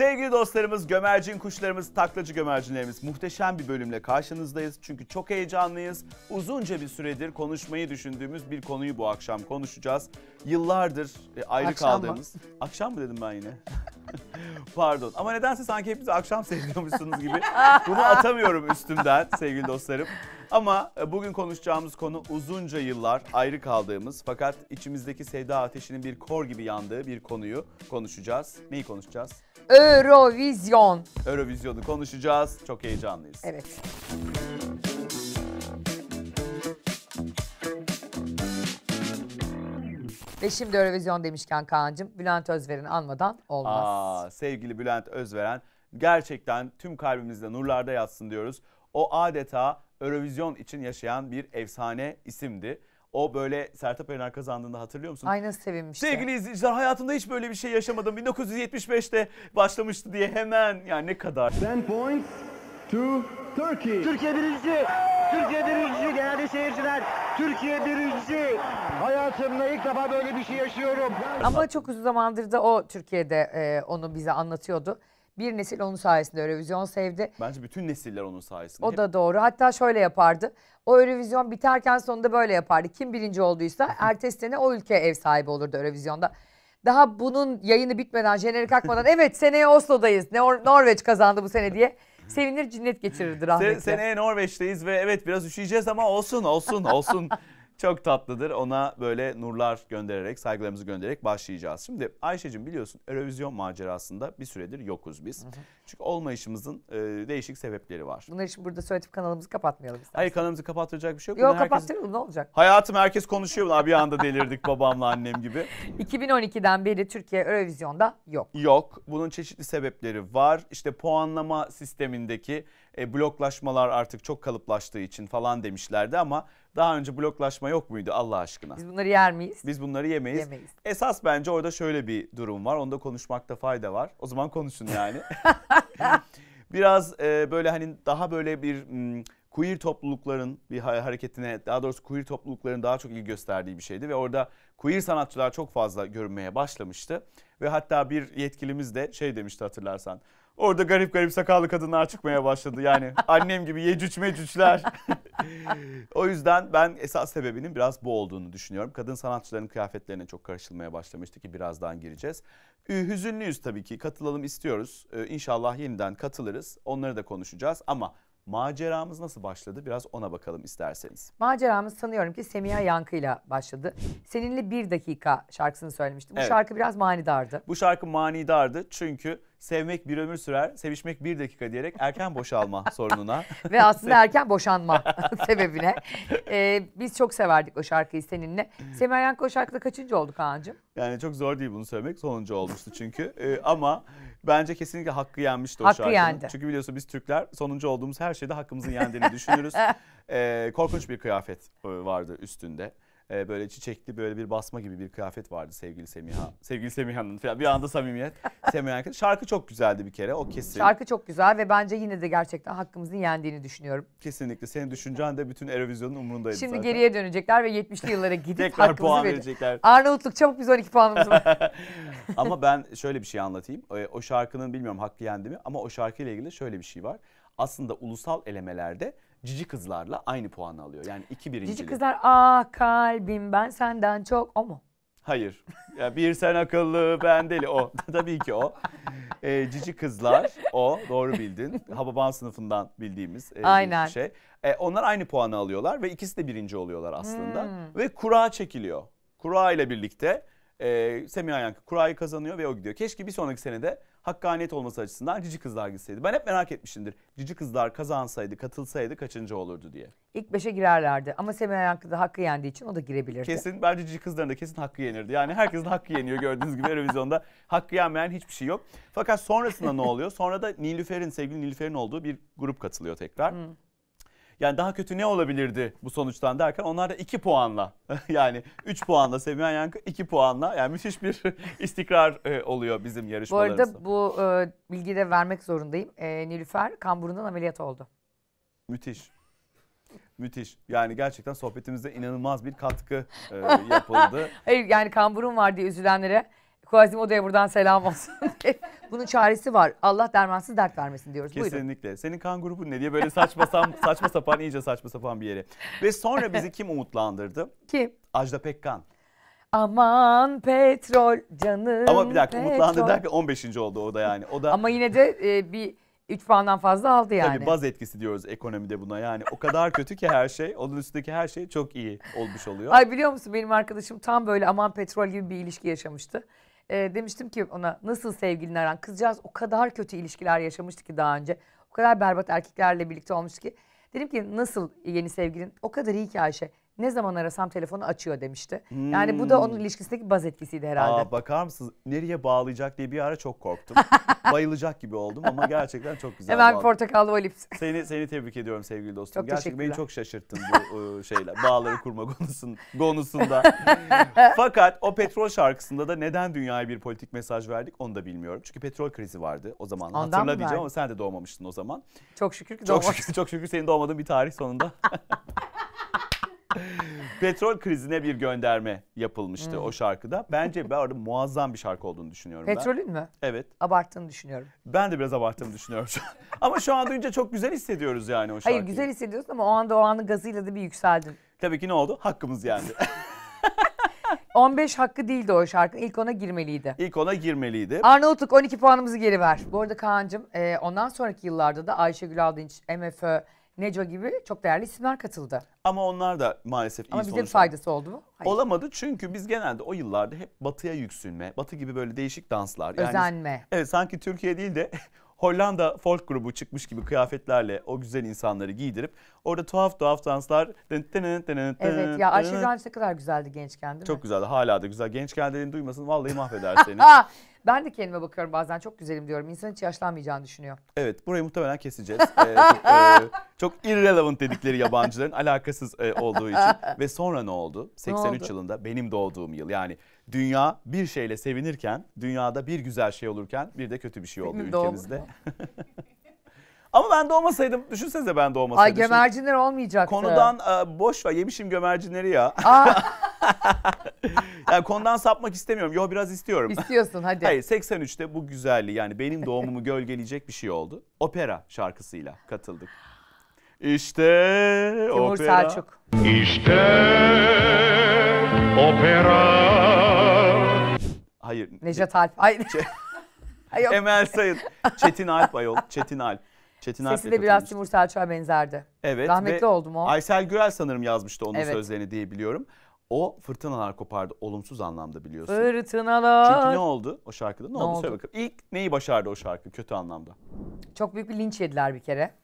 Sevgili dostlarımız, gömercin kuşlarımız, taklacı gömercinlerimiz muhteşem bir bölümle karşınızdayız. Çünkü çok heyecanlıyız. Uzunca bir süredir konuşmayı düşündüğümüz bir konuyu bu akşam konuşacağız. Yıllardır e, ayrı akşam kaldığımız... Mı? Akşam mı dedim ben yine? Pardon ama nedense sanki hepimiz akşam seyrediyormuşsunuz gibi. Bunu atamıyorum üstümden sevgili dostlarım. Ama e, bugün konuşacağımız konu uzunca yıllar ayrı kaldığımız fakat içimizdeki sevda ateşinin bir kor gibi yandığı bir konuyu konuşacağız. Neyi konuşacağız? Eurovizyon. Eurovizyon'u konuşacağız. Çok heyecanlıyız. Evet. Ve şimdi Eurovizyon demişken Kaan'cığım Bülent Özveren'i anmadan olmaz. Aa, sevgili Bülent Özveren gerçekten tüm kalbimizde nurlarda yatsın diyoruz. O adeta Eurovision için yaşayan bir efsane isimdi. O böyle Sertab Erener kazandığında hatırlıyor musun? Aynen sevinmişti. Sevgili izleyiciler hayatımda hiç böyle bir şey yaşamadım. 1975'te başlamıştı diye hemen yani ne kadar. 10 points to Turkey. Türkiye birinci! Türkiye birinci! genelde seyirciler. Türkiye birinci! Hayatımda ilk defa böyle bir şey yaşıyorum. Ama çok uzun zamandır da o Türkiye'de e, onu bize anlatıyordu. Bir nesil onun sayesinde Eurovision sevdi. Bence bütün nesiller onun sayesinde. O da doğru. Hatta şöyle yapardı. O Eurovision biterken sonunda böyle yapardı. Kim birinci olduysa ertesi sene o ülke ev sahibi olurdu Eurovision'da. Daha bunun yayını bitmeden, jenerik akmadan evet seneye Oslo'dayız. Nor Norveç kazandı bu sene diye sevinir cinnet geçirirdi rahmetli. Se seneye Norveç'teyiz ve evet biraz üşüyeceğiz ama olsun olsun olsun. Çok tatlıdır. Ona böyle nurlar göndererek, saygılarımızı göndererek başlayacağız. Şimdi Ayşe'cim biliyorsun Eurovision macerasında bir süredir yokuz biz. Hı hı. Çünkü olmayışımızın e, değişik sebepleri var. Bunları şimdi burada söyleyip kanalımızı kapatmayalım istersen. Hayır kanalımızı kapatacak bir şey yok. Yok herkes... ne olacak? Hayatım herkes konuşuyor. bir anda delirdik babamla annem gibi. 2012'den beri Türkiye Eurovision'da yok. Yok. Bunun çeşitli sebepleri var. İşte puanlama sistemindeki e, bloklaşmalar artık çok kalıplaştığı için falan demişlerdi ama daha önce bloklaşma yok muydu Allah aşkına? Biz bunları yer miyiz? Biz bunları yemeyiz. yemeyiz. Esas bence orada şöyle bir durum var. Onda konuşmakta fayda var. O zaman konuşun yani. Biraz e, böyle hani daha böyle bir m, hmm, queer toplulukların bir hareketine daha doğrusu queer toplulukların daha çok ilgi gösterdiği bir şeydi. Ve orada queer sanatçılar çok fazla görünmeye başlamıştı. Ve hatta bir yetkilimiz de şey demişti hatırlarsan. Orada garip garip sakallı kadınlar çıkmaya başladı. Yani annem gibi yecüc mecücler. o yüzden ben esas sebebinin biraz bu olduğunu düşünüyorum. Kadın sanatçıların kıyafetlerine çok karışılmaya başlamıştı ki birazdan gireceğiz. Hüzünlüyüz tabii ki katılalım istiyoruz. Ee, yeniden katılırız. Onları da konuşacağız ama Maceramız nasıl başladı? Biraz ona bakalım isterseniz. Maceramız sanıyorum ki Semiha Yankı ile başladı. Seninle bir dakika şarkısını söylemiştim. Bu evet. şarkı biraz manidardı. Bu şarkı manidardı çünkü sevmek bir ömür sürer, sevişmek bir dakika diyerek erken boşalma sorununa. Ve aslında erken boşanma sebebine. Ee, biz çok severdik o şarkıyı seninle. Semiha Yankı o şarkıda kaçıncı oldu Kaan'cığım? Yani çok zor değil bunu söylemek. Sonuncu olmuştu çünkü. Ee, ama Bence kesinlikle hakkı yenmişti o hakkı şarkının. Yendi. Çünkü biliyorsun biz Türkler sonuncu olduğumuz her şeyde hakkımızın yendiğini düşünürüz. ee, korkunç bir kıyafet e, vardı üstünde e, böyle çiçekli böyle bir basma gibi bir kıyafet vardı sevgili Semiha. sevgili Semiha'nın falan bir anda samimiyet. Semiha arkadaş. Şarkı çok güzeldi bir kere o kesin. Şarkı çok güzel ve bence yine de gerçekten hakkımızın yendiğini düşünüyorum. Kesinlikle. Senin düşüncen de bütün Eurovision'un umurundaydı Şimdi zaten. geriye dönecekler ve 70'li yıllara gidip Tekrar hakkımızı puan verecekler. Arnavutluk çabuk biz 12 puanımız var. ama ben şöyle bir şey anlatayım. Ee, o şarkının bilmiyorum hakkı yendi mi ama o şarkıyla ilgili şöyle bir şey var. Aslında ulusal elemelerde cici kızlarla aynı puanı alıyor. Yani iki birinci. Cici kızlar aa kalbim ben senden çok o mu? Hayır. Ya bir sen akıllı ben deli o. Tabii ki o. E, cici kızlar o doğru bildin. Hababan sınıfından bildiğimiz e, Aynen. Bir şey. E, onlar aynı puanı alıyorlar ve ikisi de birinci oluyorlar aslında. Hmm. Ve kura çekiliyor. Kura ile birlikte e, Semiha Yankı kurayı kazanıyor ve o gidiyor. Keşke bir sonraki senede hakkaniyet olması açısından Cici Kızlar gitseydi. Ben hep merak etmişimdir. Cici Kızlar kazansaydı, katılsaydı kaçıncı olurdu diye. İlk beşe girerlerdi ama Semen Hakkı da hakkı yendiği için o da girebilirdi. Kesin bence Cici Kızların da kesin hakkı yenirdi. Yani herkesin hakkı yeniyor gördüğünüz gibi televizyonda. Hakkı yenmeyen hiçbir şey yok. Fakat sonrasında ne oluyor? Sonra da Nilüfer'in, sevgili Nilüfer'in olduğu bir grup katılıyor tekrar. Hmm. Yani daha kötü ne olabilirdi bu sonuçtan derken onlar da 2 puanla yani 3 puanla Semiha Yankı 2 puanla yani müthiş bir istikrar e, oluyor bizim yarışmalarımızda. Bu arada bu e, bilgiyi de vermek zorundayım. E, Nilüfer kamburundan ameliyat oldu. Müthiş. Müthiş. Yani gerçekten sohbetimize inanılmaz bir katkı e, yapıldı. Hayır yani Kamburun var diye üzülenlere Quasimodo'ya buradan selam olsun. Bunun çaresi var. Allah dermansız dert vermesin diyoruz. Kesinlikle. Buyurun. Senin kan grubun ne diye böyle saçma saçma sapan iyice saçma sapan bir yere. Ve sonra bizi kim umutlandırdı? Kim? Ajda Pekkan. Aman petrol canım Ama bir dakika petrol. umutlandı derken 15. oldu o da yani. O da... Ama yine de e, bir 3 puandan fazla aldı yani. Tabii baz etkisi diyoruz ekonomide buna yani. O kadar kötü ki her şey, onun üstündeki her şey çok iyi olmuş oluyor. Ay biliyor musun benim arkadaşım tam böyle aman petrol gibi bir ilişki yaşamıştı e, demiştim ki ona nasıl sevgilini aran? Kızcağız o kadar kötü ilişkiler yaşamıştı ki daha önce. O kadar berbat erkeklerle birlikte olmuş ki. Dedim ki nasıl yeni sevgilin? O kadar iyi ki Ayşe. Ne zaman arasam telefonu açıyor demişti. Hmm. Yani bu da hmm. onun ilişkisindeki baz etkisiydi herhalde. Aa, bakar mısınız nereye bağlayacak diye bir ara çok korktum. Bayılacak gibi oldum ama gerçekten çok güzel. Hemen bağladım. portakallı olips. Seni seni tebrik ediyorum sevgili dostum. Çok gerçekten beni çok şaşırttın bu ıı, şeyle bağları kurma konusun, konusunda. Fakat o petrol şarkısında da neden dünyaya bir politik mesaj verdik onu da bilmiyorum. Çünkü petrol krizi vardı o zaman. Ondan Hatırla diyeceğim ama sen de doğmamıştın o zaman. Çok şükür ki çok Şükür, çok şükür senin doğmadığın bir tarih sonunda. Petrol krizine bir gönderme yapılmıştı hmm. o şarkıda. Bence bu arada muazzam bir şarkı olduğunu düşünüyorum Petrolün ben. mü? Evet. Abarttığını düşünüyorum. Ben de biraz abarttığını düşünüyorum. ama şu an duyunca çok güzel hissediyoruz yani o şarkıyı. Hayır güzel hissediyorsun ama o anda o anın gazıyla da bir yükseldin. Tabii ki ne oldu? Hakkımız yendi. 15 hakkı değildi o şarkı. İlk ona girmeliydi. İlk ona girmeliydi. Arnavutluk 12 puanımızı geri ver. Bu arada Kaan'cığım e, ondan sonraki yıllarda da Ayşegül Aldınç, MFÖ, Neco gibi çok değerli isimler katıldı. Ama onlar da maalesef Ama iyi bize sonuçlar- faydası oldu mu? Hayır. Olamadı çünkü biz genelde o yıllarda hep batıya yüksünme, batı gibi böyle değişik danslar. Yani Özenme. Evet sanki Türkiye değil de Hollanda folk grubu çıkmış gibi kıyafetlerle o güzel insanları giydirip orada tuhaf tuhaf danslar. Evet ya Ayşe Branch ne kadar güzeldi gençken değil mi? Çok güzeldi hala da güzel. Genç geldiğini duymasın vallahi mahveder seni. Ben de kendime bakıyorum bazen çok güzelim diyorum. İnsan hiç yaşlanmayacağını düşünüyor. Evet burayı muhtemelen keseceğiz. ee, çok, e, çok irrelevant dedikleri yabancıların alakasız e, olduğu için. Ve sonra ne oldu? 83 ne oldu? yılında benim doğduğum yıl yani dünya bir şeyle sevinirken, dünyada bir güzel şey olurken bir de kötü bir şey oldu Benim ülkemizde. Ama ben doğmasaydım, düşünsenize ben doğmasaydım. Ay gömercinler olmayacaktı. Konudan e, boş ver, yemişim gömercinleri ya yani konudan sapmak istemiyorum. Yo biraz istiyorum. İstiyorsun hadi. Hayır 83'te bu güzelliği yani benim doğumumu gölgeleyecek bir şey oldu. Opera şarkısıyla katıldık. İşte Timur opera. Selçuk. İşte opera. Hayır. Necat Alp. hayır Ç- Ay Emel Sayın. Çetin Alp ayol. Çetin Alp. Çetin Sesi Alp'le de biraz Timur Selçuk'a benzerdi. Evet. Rahmetli oldum o. Aysel Gürel sanırım yazmıştı onun evet. sözlerini diye biliyorum o fırtınalar kopardı olumsuz anlamda biliyorsun. Fırtınalar. Çünkü ne oldu o şarkıda? Ne, ne oldu? oldu? Söyle bakalım. İlk neyi başardı o şarkı kötü anlamda? Çok büyük bir linç yediler bir kere.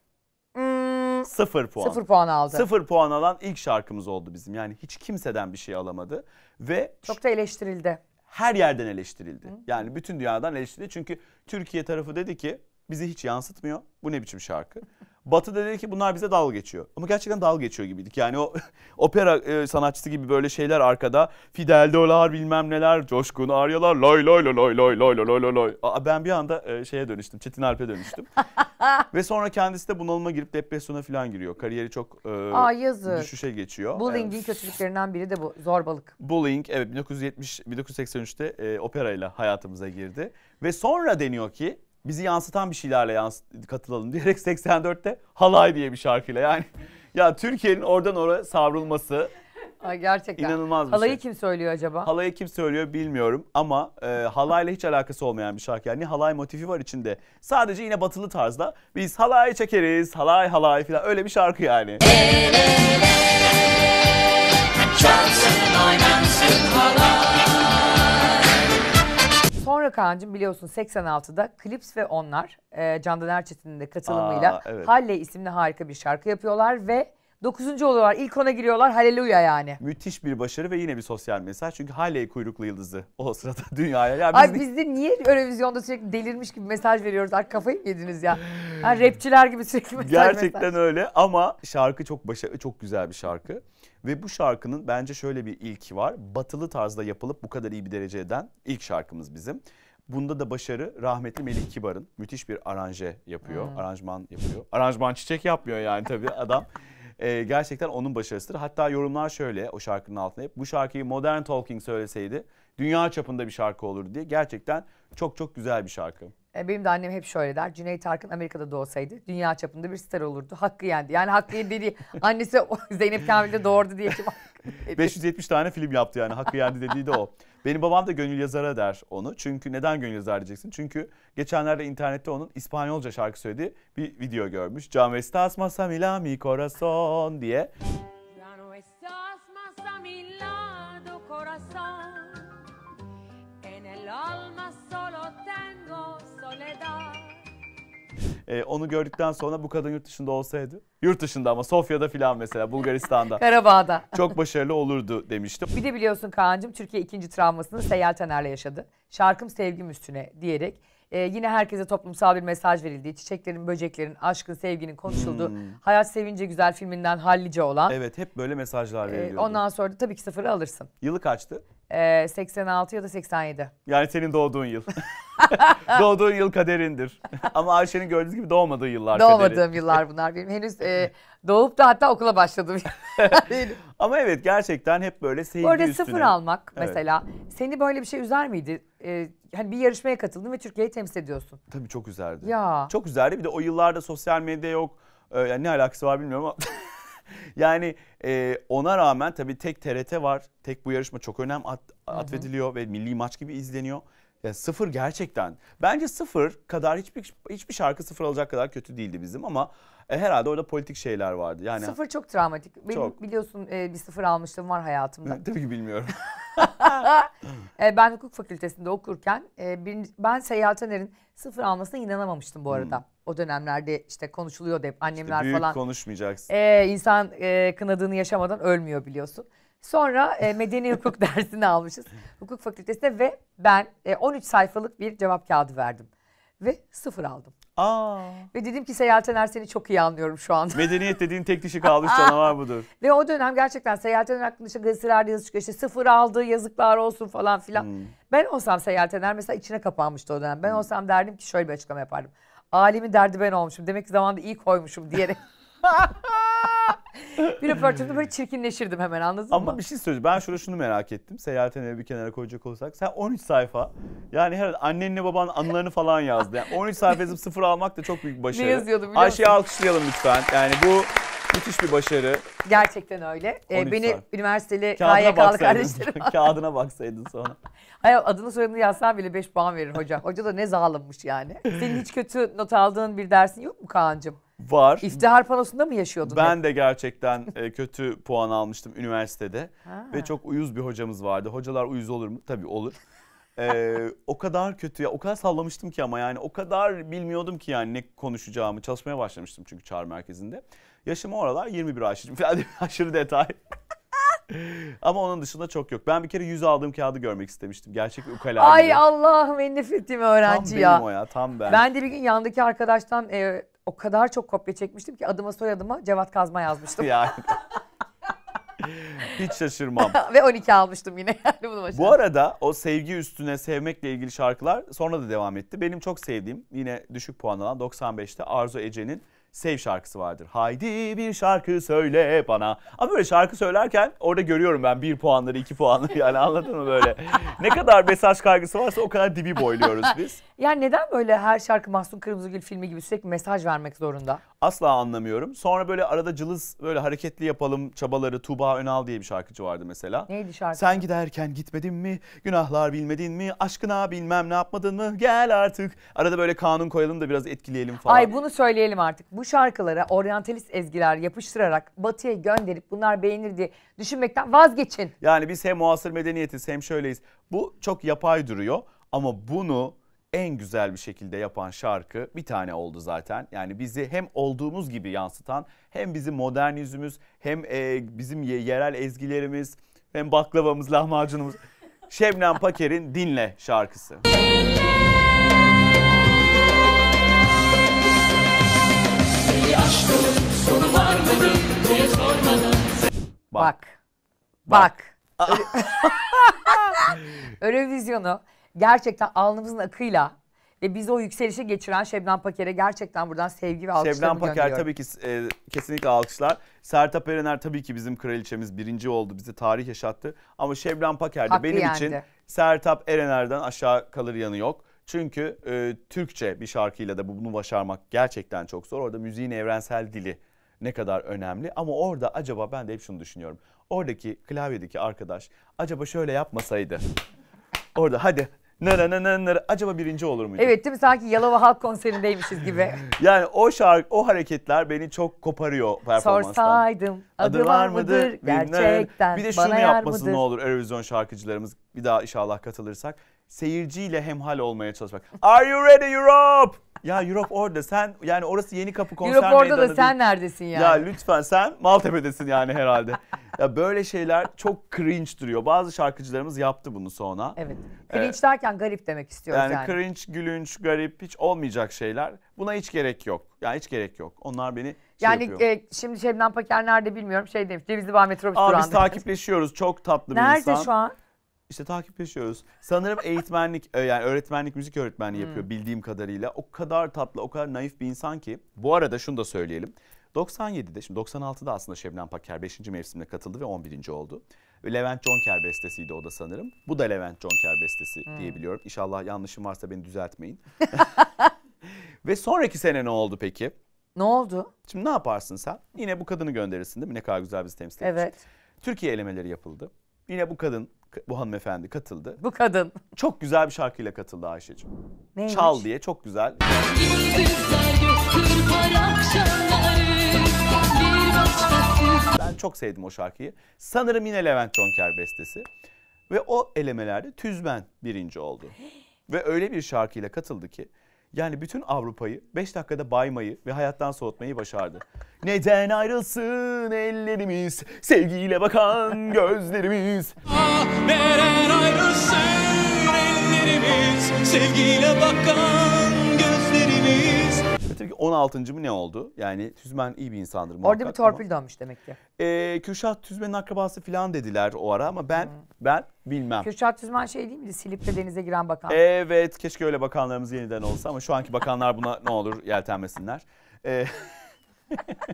Hmm. Sıfır puan. Sıfır puan aldı. Sıfır puan alan ilk şarkımız oldu bizim. Yani hiç kimseden bir şey alamadı. Ve çok da eleştirildi. Her yerden eleştirildi. Hı. Yani bütün dünyadan eleştirildi. Çünkü Türkiye tarafı dedi ki bizi hiç yansıtmıyor. Bu ne biçim şarkı? Batı dedi ki bunlar bize dalga geçiyor. Ama gerçekten dalga geçiyor gibiydik. Yani o opera e, sanatçısı gibi böyle şeyler arkada. fidel Fideldolar bilmem neler, coşkun aryalar, loy loy loy loy loy loy loy loy loy. ben bir anda e, şeye dönüştüm, Çetin Alp'e dönüştüm. Ve sonra kendisi de bunalıma girip depresyona falan giriyor. Kariyeri çok e, Aa, yazık. düşüşe geçiyor. Bullying'in evet. kötülüklerinden biri de bu, zorbalık. Bullying evet 1970 1983'te e, operayla hayatımıza girdi. Ve sonra deniyor ki bizi yansıtan bir şeylerle yansıt, katılalım diyerek 84'te Halay diye bir şarkıyla yani ya Türkiye'nin oradan oraya savrulması Ay gerçekten. İnanılmaz bir Halayı şey. kim söylüyor acaba? Halayı kim söylüyor bilmiyorum ama e, halayla hiç alakası olmayan bir şarkı. Yani halay motifi var içinde. Sadece yine batılı tarzda biz halay çekeriz, halay halay falan öyle bir şarkı yani. Çalsın oynansın halay. Sonra Kaan'cığım biliyorsun 86'da Klips ve Onlar e, Candan Erçetin'in de katılımıyla Aa, evet. Halle isimli harika bir şarkı yapıyorlar ve Dokuzuncu oluyorlar. İlk ona giriyorlar. Haleluya yani. Müthiş bir başarı ve yine bir sosyal mesaj. Çünkü Halley kuyruklu yıldızı o sırada dünyaya. Ya biz Ay biz de niye Eurovizyonda sürekli delirmiş gibi mesaj veriyoruz? Ay kafayı mı yediniz ya? Yani rapçiler gibi sürekli mesaj Gerçekten mesaj. öyle ama şarkı çok başarılı çok güzel bir şarkı. Ve bu şarkının bence şöyle bir ilki var. Batılı tarzda yapılıp bu kadar iyi bir derece ilk şarkımız bizim. Bunda da başarı rahmetli Melih Kibar'ın müthiş bir aranje yapıyor, hmm. aranjman yapıyor. Aranjman çiçek yapmıyor yani tabii adam. e, gerçekten onun başarısıdır. Hatta yorumlar şöyle o şarkının altına hep bu şarkıyı Modern Talking söyleseydi dünya çapında bir şarkı olur diye. Gerçekten çok çok güzel bir şarkı. E, benim de annem hep şöyle der. Cüneyt Arkın Amerika'da doğsaydı dünya çapında bir star olurdu. Hakkı yendi. Yani Hakkı yendi dediği annesi Zeynep Kamil'de doğurdu diye. 570 tane film yaptı yani Hakkı yendi dediği de o. Benim babam da Gönül Yazar'a der onu. Çünkü neden Gönül Yazar diyeceksin? Çünkü geçenlerde internette onun İspanyolca şarkı söylediği bir video görmüş. Can Vestas Masa mi Corazon diye. E, onu gördükten sonra bu kadın yurt dışında olsaydı. Yurt dışında ama Sofya'da filan mesela Bulgaristan'da. Karabağ'da. Çok başarılı olurdu demiştim. Bir de biliyorsun Kaan'cığım Türkiye ikinci travmasını Seyyal Taner'le yaşadı. Şarkım sevgim üstüne diyerek ee, yine herkese toplumsal bir mesaj verildi, çiçeklerin, böceklerin, aşkın, sevginin konuşuldu. hmm. Hayat Sevince Güzel filminden hallice olan. Evet hep böyle mesajlar veriliyor. E, ondan sonra da tabii ki sıfırı alırsın. Yılı kaçtı? 86 ee, ya da 87. Yani senin doğduğun yıl. doğduğun yıl kaderindir. Ama Ayşe'nin gördüğünüz gibi doğmadığı yıllar Doğmadığım kaderi. yıllar bunlar benim. Henüz e, doğup da hatta okula başladım. Ama evet gerçekten hep böyle sevgi Bu arada sıfır almak evet. mesela. Seni böyle bir şey üzer miydi? Ee, hani bir yarışmaya katıldın ve Türkiye'yi temsil ediyorsun. Tabii çok üzerdi. Ya. Çok üzerdi. Bir de o yıllarda sosyal medya yok. Ee, yani ne alakası var bilmiyorum ama yani e, ona rağmen tabii tek TRT var. Tek bu yarışma çok önem at, atfediliyor ve milli maç gibi izleniyor. Ya sıfır gerçekten. Bence sıfır kadar hiçbir hiçbir şarkı sıfır alacak kadar kötü değildi bizim ama e, herhalde orada politik şeyler vardı. Yani sıfır çok travmatik. Benim çok. biliyorsun e, bir sıfır almıştım var hayatımda. Tabii ki bilmiyorum. E, ben hukuk fakültesinde okurken e, ben Seyyal Taner'in sıfır almasına inanamamıştım bu arada. Hmm. O dönemlerde işte konuşuluyordu hep annemler işte büyük falan. konuşmayacaksın. E, insan e, kınadığını yaşamadan ölmüyor biliyorsun. Sonra e, medeni hukuk dersini almışız. Hukuk fakültesinde ve ben e, 13 sayfalık bir cevap kağıdı verdim. Ve sıfır aldım. Aa. Ve dedim ki Seyahat Ener seni çok iyi anlıyorum şu anda. Medeniyet dediğin tek dişi kalmış canavar budur. Ve o dönem gerçekten Seyahat Ener hakkında işte gazetelerde yazı çıkıyor. İşte sıfır aldı yazıklar olsun falan filan. Hmm. Ben olsam Seyahat Ener mesela içine kapanmıştı o dönem. Ben hmm. olsam derdim ki şöyle bir açıklama yapardım. Alimin derdi ben olmuşum. Demek ki zamanında iyi koymuşum diyerek. bir röportajda böyle çirkinleşirdim hemen anladın Ama mı? Ama bir şey söyleyeyim. Ben şurada şunu merak ettim. Seyahatini bir kenara koyacak olsak. Sen 13 sayfa yani herhalde annenle babanın anılarını falan yazdı. Yani 13 sayfa yazıp sıfır almak da çok büyük başarı. Ne yazıyordu biliyor Ayşe'yi alkışlayalım lütfen. Yani bu Müthiş bir başarı. Gerçekten öyle. Ee, beni saat. üniversiteli Kağıdına KYK'lı kardeşlerim. Kağıdına baksaydın sonra. Hayır adını soyadını yazsan bile 5 puan verir hoca. Hoca da ne zalimmiş yani. Senin hiç kötü not aldığın bir dersin yok mu Kaan'cığım? Var. İftihar panosunda mı yaşıyordun? Ben hep? de gerçekten e, kötü puan almıştım üniversitede. Ha. Ve çok uyuz bir hocamız vardı. Hocalar uyuz olur mu? Tabii olur. ee, o kadar kötü ya o kadar sallamıştım ki ama yani o kadar bilmiyordum ki yani ne konuşacağımı çalışmaya başlamıştım çünkü çağrı merkezinde. Yaşım oralar 21 Ayşe'cim falan diye aşırı detay. Ama onun dışında çok yok. Ben bir kere yüz aldığım kağıdı görmek istemiştim. Gerçek bir ukala. Ay gibi. Allah'ım en nefret öğrenci ya. Tam benim o ya tam ben. Ben de bir gün yandaki arkadaştan e, o kadar çok kopya çekmiştim ki adıma soyadıma Cevat Kazma yazmıştım. yani. Hiç şaşırmam. Ve 12 almıştım yine yani bunu başardım. Bu arada o sevgi üstüne sevmekle ilgili şarkılar sonra da devam etti. Benim çok sevdiğim yine düşük puan alan 95'te Arzu Ece'nin Sev şarkısı vardır. Haydi bir şarkı söyle bana. Ama böyle şarkı söylerken orada görüyorum ben bir puanları iki puanları yani anladın mı böyle. ne kadar mesaj kaygısı varsa o kadar dibi boyluyoruz biz. yani neden böyle her şarkı Mahsun Kırmızıgül filmi gibi sürekli mesaj vermek zorunda? Asla anlamıyorum. Sonra böyle arada cılız böyle hareketli yapalım çabaları Tuba Önal diye bir şarkıcı vardı mesela. Neydi şarkı? Sen giderken gitmedin mi? Günahlar bilmedin mi? Aşkına bilmem ne yapmadın mı? Gel artık. Arada böyle kanun koyalım da biraz etkileyelim falan. Ay bunu söyleyelim artık. Bu şarkılara oryantalist ezgiler yapıştırarak batıya gönderip bunlar beğenir diye düşünmekten vazgeçin. Yani biz hem muasır medeniyetiz hem şöyleyiz. Bu çok yapay duruyor ama bunu en güzel bir şekilde yapan şarkı bir tane oldu zaten. Yani bizi hem olduğumuz gibi yansıtan hem bizim modern yüzümüz hem e, bizim yerel ezgilerimiz hem baklavamız lahmacunumuz. Şebnem Paker'in Dinle şarkısı. Bak. Bak. Bak. Eurovizyonu gerçekten alnımızın akıyla ve bizi o yükselişe geçiren Şebnem Paker'e gerçekten buradan sevgi ve alkışlarımı Şebnem Paker gönderiyorum. tabii ki e, kesinlikle alkışlar. Sertap Erener tabii ki bizim kraliçemiz birinci oldu. Bize tarih yaşattı. Ama Şebnem Paker de benim yendi. için Sertap Erener'den aşağı kalır yanı yok. Çünkü e, Türkçe bir şarkıyla da bunu başarmak gerçekten çok zor. Orada müziğin evrensel dili ne kadar önemli. Ama orada acaba ben de hep şunu düşünüyorum. Oradaki klavyedeki arkadaş acaba şöyle yapmasaydı. Orada hadi nere nere nere acaba birinci olur muydu? Evet değil mi? Sanki Yalova Halk Konserindeymişiz gibi. yani o şarkı, o hareketler beni çok koparıyor performanstan. Sorsaydım adı, var mıdır gerçekten Bir de şunu yapmasın ne olur Eurovision şarkıcılarımız bir daha inşallah katılırsak seyirciyle hemhal olmaya çalışmak. Are you ready Europe? Ya Europe orada sen yani orası yeni kapı konser Europe orada da sen neredesin yani? Ya lütfen sen Maltepe'desin yani herhalde. ya böyle şeyler çok cringe duruyor. Bazı şarkıcılarımız yaptı bunu sonra. Evet. Ee, cringe ee, derken garip demek istiyoruz yani. Yani cringe, gülünç, garip hiç olmayacak şeyler. Buna hiç gerek yok. Yani hiç gerek yok. Onlar beni şey yani e, şimdi Şebnem Paker nerede bilmiyorum. Şey demiş Cevizli Bağ metrobüs Aa biz takipleşiyoruz. Çok tatlı Nerede bir insan. Nerede şu an? İşte takip takipleşiyoruz. Sanırım eğitmenlik e, yani öğretmenlik müzik öğretmenliği hmm. yapıyor hmm. bildiğim kadarıyla. O kadar tatlı, o kadar naif bir insan ki. Bu arada şunu da söyleyelim. 97'de şimdi 96'da aslında Şebnem Paker 5. mevsimine katıldı ve 11. oldu. Levent Jonker bestesiydi o da sanırım. Bu da Levent Jonker bestesi hmm. diyebiliyorum. İnşallah yanlışım varsa beni düzeltmeyin. ve sonraki sene ne oldu peki? Ne oldu? Şimdi ne yaparsın sen? Yine bu kadını gönderirsin değil mi? Ne kadar güzel bizi temsil etmiş. Evet. Türkiye elemeleri yapıldı. Yine bu kadın bu hanımefendi katıldı. Bu kadın. Çok güzel bir şarkıyla katıldı Ayşe'cim. Neymiş? Çal diye çok güzel. Ben çok sevdim o şarkıyı. Sanırım yine Levent Conker bestesi. Ve o elemelerde Tüzben birinci oldu. Ve öyle bir şarkıyla katıldı ki yani bütün Avrupa'yı 5 dakikada baymayı ve hayattan soğutmayı başardı. Neden ayrılsın ellerimiz, sevgiyle bakan gözlerimiz? Ah, neden ayrılsın ellerimiz, sevgiyle bakan gözlerimiz? tabii ki 16. mı ne oldu? Yani Tüzmen iyi bir insandır muhakkak. Orada bir torpil ama... dönmüş demek ki. Ee, Kürşat Tüzmen'in akrabası falan dediler o ara ama ben hmm. ben bilmem. Kürşat Tüzmen şey değil miydi? Silip'te denize giren bakan. Evet keşke öyle bakanlarımız yeniden olsa ama şu anki bakanlar buna ne olur yeltenmesinler. Ee...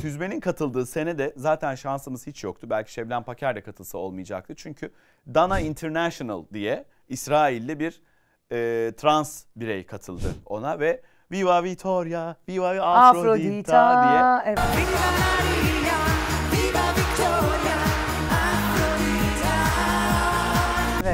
Tüzmen'in katıldığı sene de zaten şansımız hiç yoktu. Belki Şevlen Paker de katılsa olmayacaktı. Çünkü Dana International diye İsrail'li bir e, trans birey katıldı ona ve Viva Vitoria, Viva Afrodita, diye. Evet.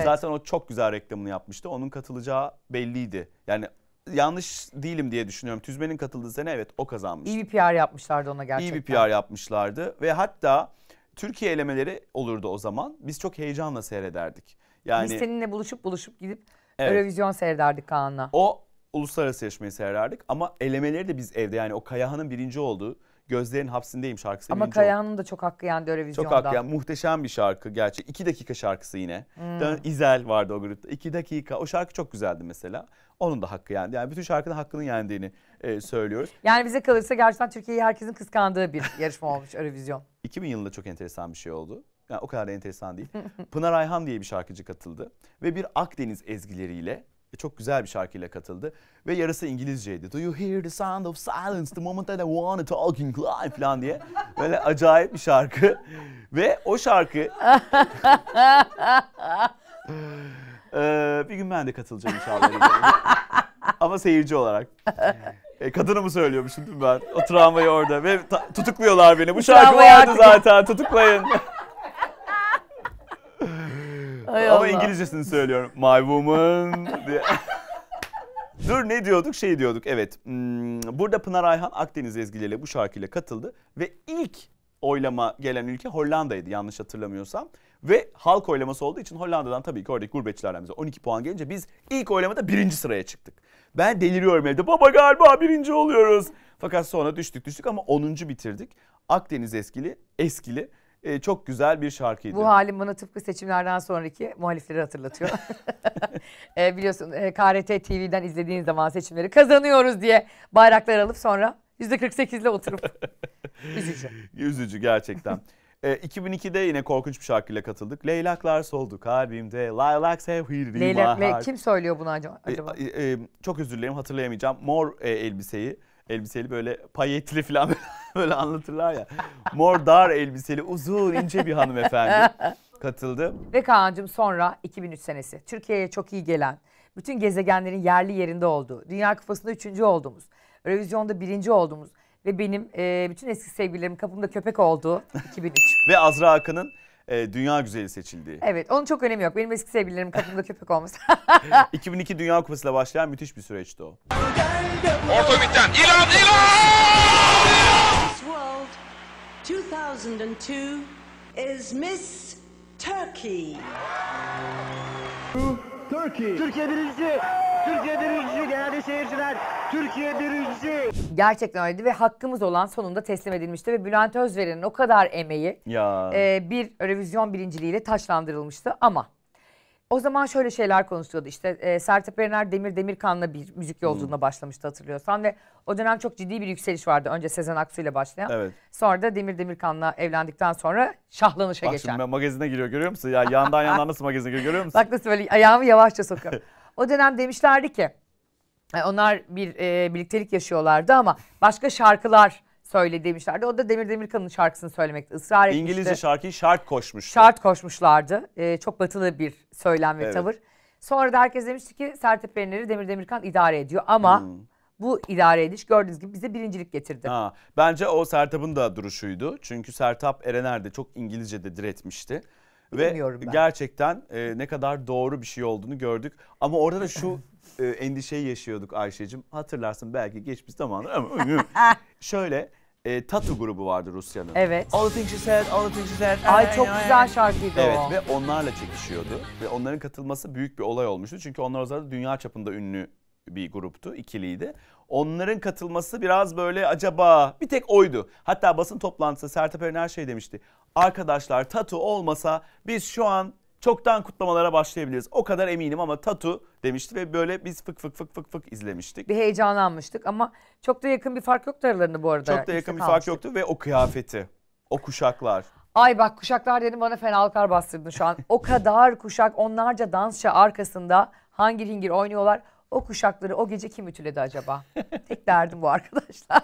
Zaten o çok güzel reklamını yapmıştı. Onun katılacağı belliydi. Yani yanlış değilim diye düşünüyorum. Tüzme'nin katıldığı sene evet o kazanmış. İyi bir PR yapmışlardı ona gerçekten. İyi bir PR yapmışlardı ve hatta Türkiye elemeleri olurdu o zaman. Biz çok heyecanla seyrederdik. Yani Biz seninle buluşup buluşup gidip Evet. Eurovision seyrederdik Kaan'la. O uluslararası yarışmayı seyrederdik ama elemeleri de biz evde yani o Kayahan'ın birinci olduğu Gözlerin Hapsindeyim şarkısı. Ama Kayahan'ın da çok hakkı yendi Eurovision'da. Çok hakkı yendi. Muhteşem bir şarkı gerçi. iki dakika şarkısı yine. Hmm. İzel vardı o grupta. İki dakika. O şarkı çok güzeldi mesela. Onun da hakkı yendi. Yani bütün şarkının hakkının yendiğini e, söylüyoruz. Yani bize kalırsa gerçekten Türkiye'yi herkesin kıskandığı bir yarışma olmuş Eurovision. 2000 yılında çok enteresan bir şey oldu yani o kadar da enteresan değil. Pınar Ayhan diye bir şarkıcı katıldı ve bir Akdeniz ezgileriyle e, çok güzel bir şarkıyla katıldı ve yarısı İngilizceydi. Do you hear the sound of silence the moment that I wanna talking live falan diye böyle acayip bir şarkı ve o şarkı bir gün ben de katılacağım inşallah. Ama seyirci olarak. E, kadını mı söylüyormuşum değil mi ben? O travmayı orada ve tutukluyorlar beni. Bu şarkı vardı zaten tutuklayın. Hay Ama Allah. İngilizcesini söylüyorum. My woman diye. Dur ne diyorduk? Şey diyorduk evet. Hmm, burada Pınar Ayhan Akdeniz ezgileriyle bu şarkıyla katıldı. Ve ilk oylama gelen ülke Hollanda'ydı yanlış hatırlamıyorsam. Ve halk oylaması olduğu için Hollanda'dan tabii ki oradaki gurbetçilerden bize 12 puan gelince biz ilk oylamada birinci sıraya çıktık. Ben deliriyorum evde baba galiba birinci oluyoruz. Fakat sonra düştük düştük ama 10. bitirdik. Akdeniz eskili, eskili e, çok güzel bir şarkıydı. Bu halim bana tıpkı seçimlerden sonraki muhalifleri hatırlatıyor. e, biliyorsun e, KRT TV'den izlediğin zaman seçimleri kazanıyoruz diye bayraklar alıp sonra %48 ile oturup. Üzücü. Üzücü gerçekten. 2002'de e, yine korkunç bir şarkıyla katıldık. Leylaklar soldu kalbimde, laylak sevhirdi Leylak, Le, kim söylüyor bunu acaba? E, e, e, çok özür dilerim hatırlayamayacağım. Mor e, elbiseyi elbiseli böyle payetli falan böyle anlatırlar ya. Mor dar elbiseli uzun ince bir hanımefendi katıldı. Ve Kaan'cığım sonra 2003 senesi Türkiye'ye çok iyi gelen, bütün gezegenlerin yerli yerinde olduğu, Dünya Kupası'nda üçüncü olduğumuz, Revizyonda birinci olduğumuz ve benim e, bütün eski sevgililerim kapımda köpek olduğu 2003. ve Azra Akın'ın e, dünya güzeli seçildi. Evet onun çok önemi yok. Benim eski sevgililerim kapımda köpek olması. 2002 Dünya Kupası'yla başlayan müthiş bir süreçti o. Orta bitten. İlan, İlan! Miss World 2002 is Miss Turkey. Turkey. Türkiye birinci, Türkiye birinci, değerli seyirciler. Türkiye birinci. Gerçekten öyleydi ve hakkımız olan sonunda teslim edilmişti ve Bülent Özveren'in o kadar emeği ya. E, bir revizyon birinciliğiyle taşlandırılmıştı ama o zaman şöyle şeyler konuşuyordu işte e, Sertab Erener Demir Demirkan'la bir müzik hmm. yolculuğuna hmm. başlamıştı hatırlıyorsan ve o dönem çok ciddi bir yükseliş vardı. Önce Sezen Aksu ile başlayan evet. sonra da Demir Demirkan'la evlendikten sonra şahlanışa Bak geçen. Bak magazine giriyor görüyor musun? Ya yandan yandan nasıl magazine giriyor görüyor musun? Bak nasıl böyle ayağımı yavaşça sokuyorum. o dönem demişlerdi ki e, onlar bir e, birliktelik yaşıyorlardı ama başka şarkılar söyle demişlerdi. O da Demir Demirkan'ın şarkısını söylemekte ısrar etmişti. İngilizce şarkıyı şart koşmuş. Şart koşmuşlardı. Ee, çok batılı bir söylem ve evet. tavır. Sonra da herkes demişti ki Sertep Erener'i Demir Demirkan idare ediyor ama hmm. bu idare ediş gördüğünüz gibi bize birincilik getirdi. Ha, bence o Sertap'ın da duruşuydu. Çünkü Sertap Erener de çok İngilizce de diretmişti. Bilmiyorum Ve ben. gerçekten e, ne kadar doğru bir şey olduğunu gördük. Ama orada da şu e, endişeyi yaşıyorduk Ayşe'cim. Hatırlarsın belki geçmiş zamanlar ama şöyle e, Tatu grubu vardı Rusya'nın. Evet. All the things she said, all the things she said. Ay, ay çok ay, güzel şarkıydı evet, o. Evet ve onlarla çekişiyordu. Ve onların katılması büyük bir olay olmuştu. Çünkü onlar o zaman dünya çapında ünlü bir gruptu, ikiliydi onların katılması biraz böyle acaba bir tek oydu. Hatta basın toplantısı Sertab Erener şey demişti. Arkadaşlar Tatu olmasa biz şu an çoktan kutlamalara başlayabiliriz. O kadar eminim ama Tatu demişti ve böyle biz fık fık fık fık fık izlemiştik. Bir heyecanlanmıştık ama çok da yakın bir fark yoktu aralarında bu arada. Çok da yakın bir fark yoktu ve o kıyafeti, o kuşaklar. Ay bak kuşaklar dedim bana fenalıklar bastırdın şu an. O kadar kuşak onlarca dansçı arkasında hangi ringir oynuyorlar o kuşakları o gece kim ütüledi acaba? Tek derdim bu arkadaşlar.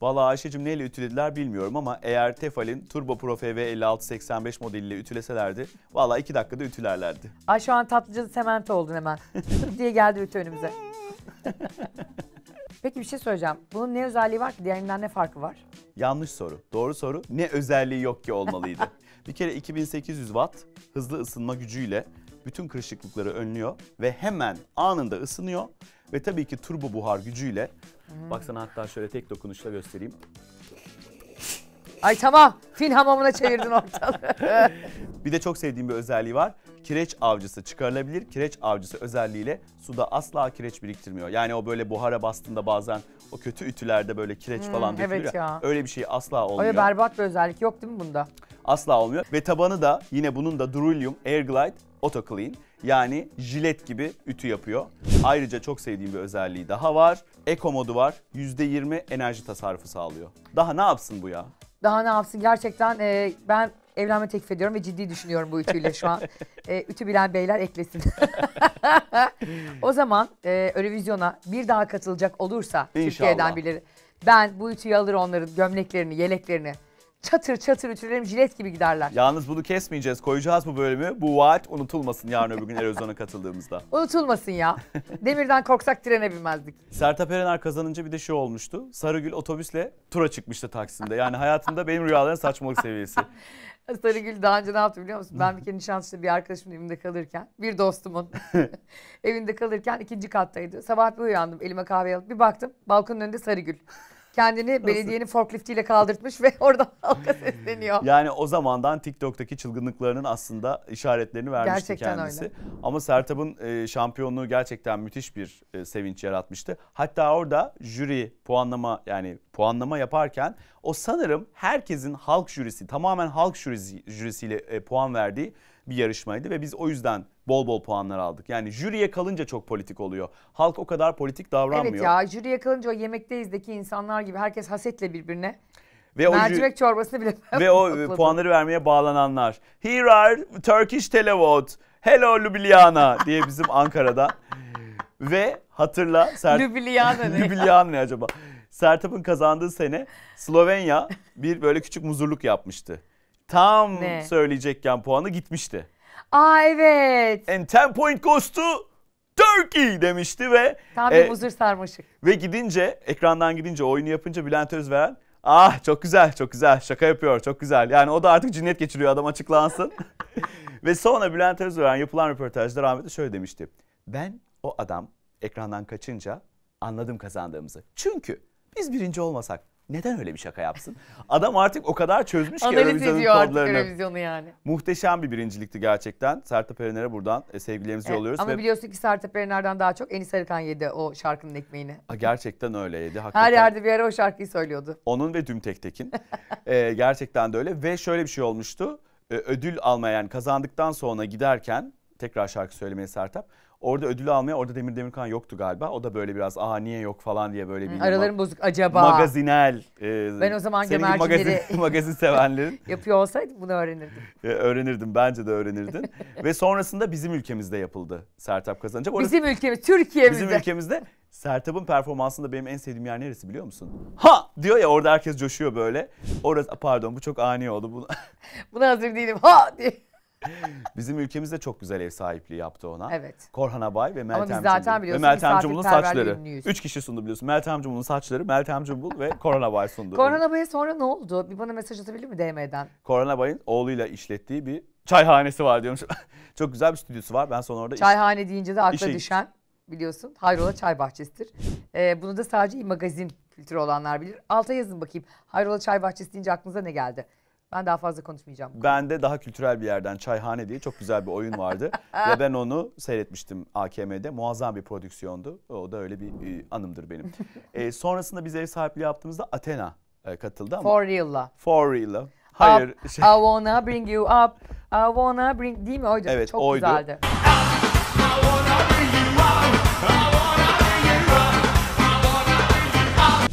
Vallahi Ayşe'cim neyle ütülediler bilmiyorum ama eğer Tefal'in Turbo Pro FV 5685 modeliyle ütüleselerdi vallahi iki dakikada ütülerlerdi. Ay şu an tatlıcı semento oldun hemen. diye geldi ütü önümüze. Peki bir şey söyleyeceğim. Bunun ne özelliği var ki diğerinden ne farkı var? Yanlış soru. Doğru soru ne özelliği yok ki olmalıydı. bir kere 2800 watt hızlı ısınma gücüyle bütün kırışıklıkları önlüyor ve hemen anında ısınıyor ve tabii ki turbo buhar gücüyle hmm. baksana hatta şöyle tek dokunuşla göstereyim. Ay tamam fil hamamına çevirdin ortalığı. bir de çok sevdiğim bir özelliği var. Kireç avcısı çıkarılabilir. Kireç avcısı özelliğiyle suda asla kireç biriktirmiyor. Yani o böyle buhara bastığında bazen o kötü ütülerde böyle kireç hmm, falan dökülüyor. Evet ya. Öyle bir şey asla olmuyor. Öyle berbat bir özellik yok değil mi bunda? Asla olmuyor. Ve tabanı da yine bunun da Durulium Glide. AutoClean yani jilet gibi ütü yapıyor. Ayrıca çok sevdiğim bir özelliği daha var. Eco modu var. %20 enerji tasarrufu sağlıyor. Daha ne yapsın bu ya? Daha ne yapsın gerçekten e, ben evlenme teklif ediyorum ve ciddi düşünüyorum bu ütüyle şu an. e, ütü bilen beyler eklesin. o zaman e, Eurovizyon'a bir daha katılacak olursa İnşallah. Türkiye'den birileri ben bu ütüyü alır onların gömleklerini, yeleklerini çatır çatır ütülerim jilet gibi giderler. Yalnız bunu kesmeyeceğiz. Koyacağız bu bölümü. Bu vaat unutulmasın yarın öbür gün Erozyon'a katıldığımızda. Unutulmasın ya. Demirden korksak trene binmezdik. Sertap Erener kazanınca bir de şey olmuştu. Sarıgül otobüsle tura çıkmıştı Taksim'de. Yani hayatında benim rüyaların saçmalık seviyesi. Sarıgül daha önce ne yaptı biliyor musun? Ben bir kere Nişantaşı'da bir arkadaşımın evinde kalırken, bir dostumun evinde kalırken ikinci kattaydı. Sabah bir uyandım elime kahve alıp bir baktım balkonun önünde Sarıgül kendini Nasıl? belediyenin forkliftiyle kaldırtmış ve oradan halka sesleniyor. Yani o zamandan TikTok'taki çılgınlıklarının aslında işaretlerini vermişti gerçekten kendisi. Öyle. Ama Sertab'ın e, şampiyonluğu gerçekten müthiş bir e, sevinç yaratmıştı. Hatta orada jüri puanlama yani puanlama yaparken o sanırım herkesin halk jürisi tamamen halk jürisi, jürisiyle e, puan verdiği bir yarışmaydı ve biz o yüzden bol bol puanlar aldık. Yani jüriye kalınca çok politik oluyor. Halk o kadar politik davranmıyor. Evet ya jüriye kalınca o yemekteyizdeki insanlar gibi herkes hasetle birbirine. Ve Mercimek o çorbasını bile Ve o e, puanları vermeye bağlananlar. Here are Turkish televote. Hello Ljubljana diye bizim Ankara'da. Ve hatırla. Ser... Ljubljana ne? Ljubljana ne acaba? Sertap'ın kazandığı sene Slovenya bir böyle küçük muzurluk yapmıştı tam ne? söyleyecekken puanı gitmişti. Aa evet. And 10 point goes to Turkey demişti ve tam bir e, muzır sarmaşık. Ve gidince ekrandan gidince oyunu yapınca Bülent Özveren ah çok güzel çok güzel şaka yapıyor çok güzel. Yani o da artık cinnet geçiriyor adam açıklansın. ve sonra Bülent Özveren yapılan röportajda rahmetli şöyle demişti. Ben o adam ekrandan kaçınca anladım kazandığımızı. Çünkü biz birinci olmasak neden öyle bir şaka yapsın? Adam artık o kadar çözmüş ki Analiz ediyor artık yani. Muhteşem bir birincilikti gerçekten. Sertap Erener'e buradan e, sevgilerimizi evet, yolluyoruz. Ama ve... biliyorsun ki Sertap Erener'den daha çok Enis Arıkan yedi o şarkının ekmeğini. A, gerçekten öyle yedi. Hakikaten. Her yerde bir ara o şarkıyı söylüyordu. Onun ve Dümtek Tekin. ee, gerçekten de öyle ve şöyle bir şey olmuştu. Ee, ödül almaya yani kazandıktan sonra giderken tekrar şarkı söylemeye Sertap. Orada ödülü almaya orada Demir Demirkan yoktu galiba. O da böyle biraz aa niye yok falan diye böyle bir araların bozuk acaba. Magazinel. E, ben o zaman gömercileri magazin, magazin sevenlerin yapıyor olsaydım bunu öğrenirdim. E, öğrenirdim bence de öğrenirdin. Ve sonrasında bizim ülkemizde yapıldı Sertap kazanacak. bizim ülkemiz Türkiye'mizde. Bizim ülkemizde Sertab'ın performansında benim en sevdiğim yer neresi biliyor musun? Ha diyor ya orada herkes coşuyor böyle. Orası pardon bu çok ani oldu. Buna, Buna hazır değilim ha diye. Bizim ülkemizde çok güzel ev sahipliği yaptı ona. Evet. Korhan Abay ve Meltem Cumbul. Ama biz zaten biliyorsun ve Meltem Cumbul'un saçları. Üç kişi sundu biliyorsun. Meltem Cumbul'un saçları, Meltem Cumbul ve Korhan Abay sundu. Korhan Abay'a sonra ne oldu? Bir bana mesaj atabilir mi DM'den? Korhan Abay'ın oğluyla işlettiği bir çayhanesi var diyormuş. çok güzel bir stüdyosu var. Ben sonra orada... Çayhane iş... deyince de akla işe... düşen biliyorsun. Hayrola Çay Bahçesi'dir. Ee, bunu da sadece magazin kültürü olanlar bilir. Alta yazın bakayım. Hayrola Çay Bahçesi deyince aklınıza ne geldi? Ben daha fazla konuşmayacağım. Ben de daha kültürel bir yerden Çayhane diye çok güzel bir oyun vardı. Ve ben onu seyretmiştim AKM'de. Muazzam bir prodüksiyondu. O da öyle bir e, anımdır benim. e, sonrasında biz ev sahipliği yaptığımızda Athena e, katıldı ama. For real'la. For real'la. Hayır. Up, şey... I wanna bring you up. I wanna bring... Değil mi oydu? Evet Çok oydu. güzeldi. I wanna bring you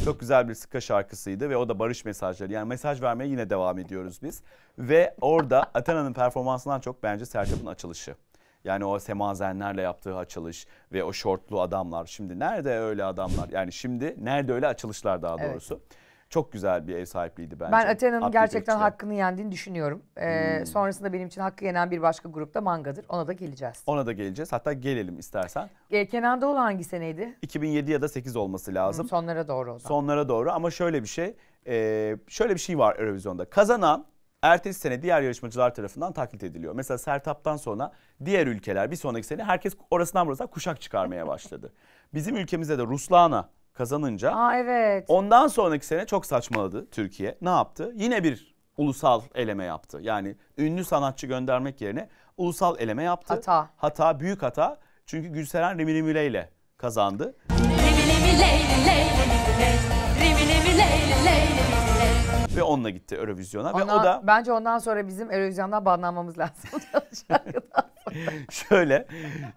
Çok güzel bir ska şarkısıydı ve o da barış mesajları. Yani mesaj vermeye yine devam ediyoruz biz. Ve orada Athena'nın performansından çok bence Sertab'ın açılışı. Yani o semazenlerle yaptığı açılış ve o şortlu adamlar. Şimdi nerede öyle adamlar? Yani şimdi nerede öyle açılışlar daha doğrusu. Evet çok güzel bir ev sahipliğiydi bence. Ben Athena'nın gerçekten hakkını yendiğini düşünüyorum. Ee, hmm. Sonrasında benim için hakkı yenen bir başka grup da Manga'dır. Ona da geleceğiz. Ona da geleceğiz. Hatta gelelim istersen. Ee, Kenan Doğulu hangi seneydi? 2007 ya da 8 olması lazım. Hmm, sonlara doğru o zaman. Sonlara doğru ama şöyle bir şey. E, şöyle bir şey var Eurovision'da. Kazanan ertesi sene diğer yarışmacılar tarafından taklit ediliyor. Mesela Sertap'tan sonra diğer ülkeler bir sonraki sene herkes orasından burasından kuşak çıkarmaya başladı. Bizim ülkemizde de Ruslana kazanınca. Aa, evet. Ondan sonraki sene çok saçmaladı Türkiye. Ne yaptı? Yine bir ulusal eleme yaptı. Yani ünlü sanatçı göndermek yerine ulusal eleme yaptı. Hata. Hata, büyük hata. Çünkü Gülseren Remili Mile ile kazandı. Ve onunla gitti Eurovizyona ve o da Bence ondan sonra bizim Eurovizyon'dan bağlanmamız lazım. Şöyle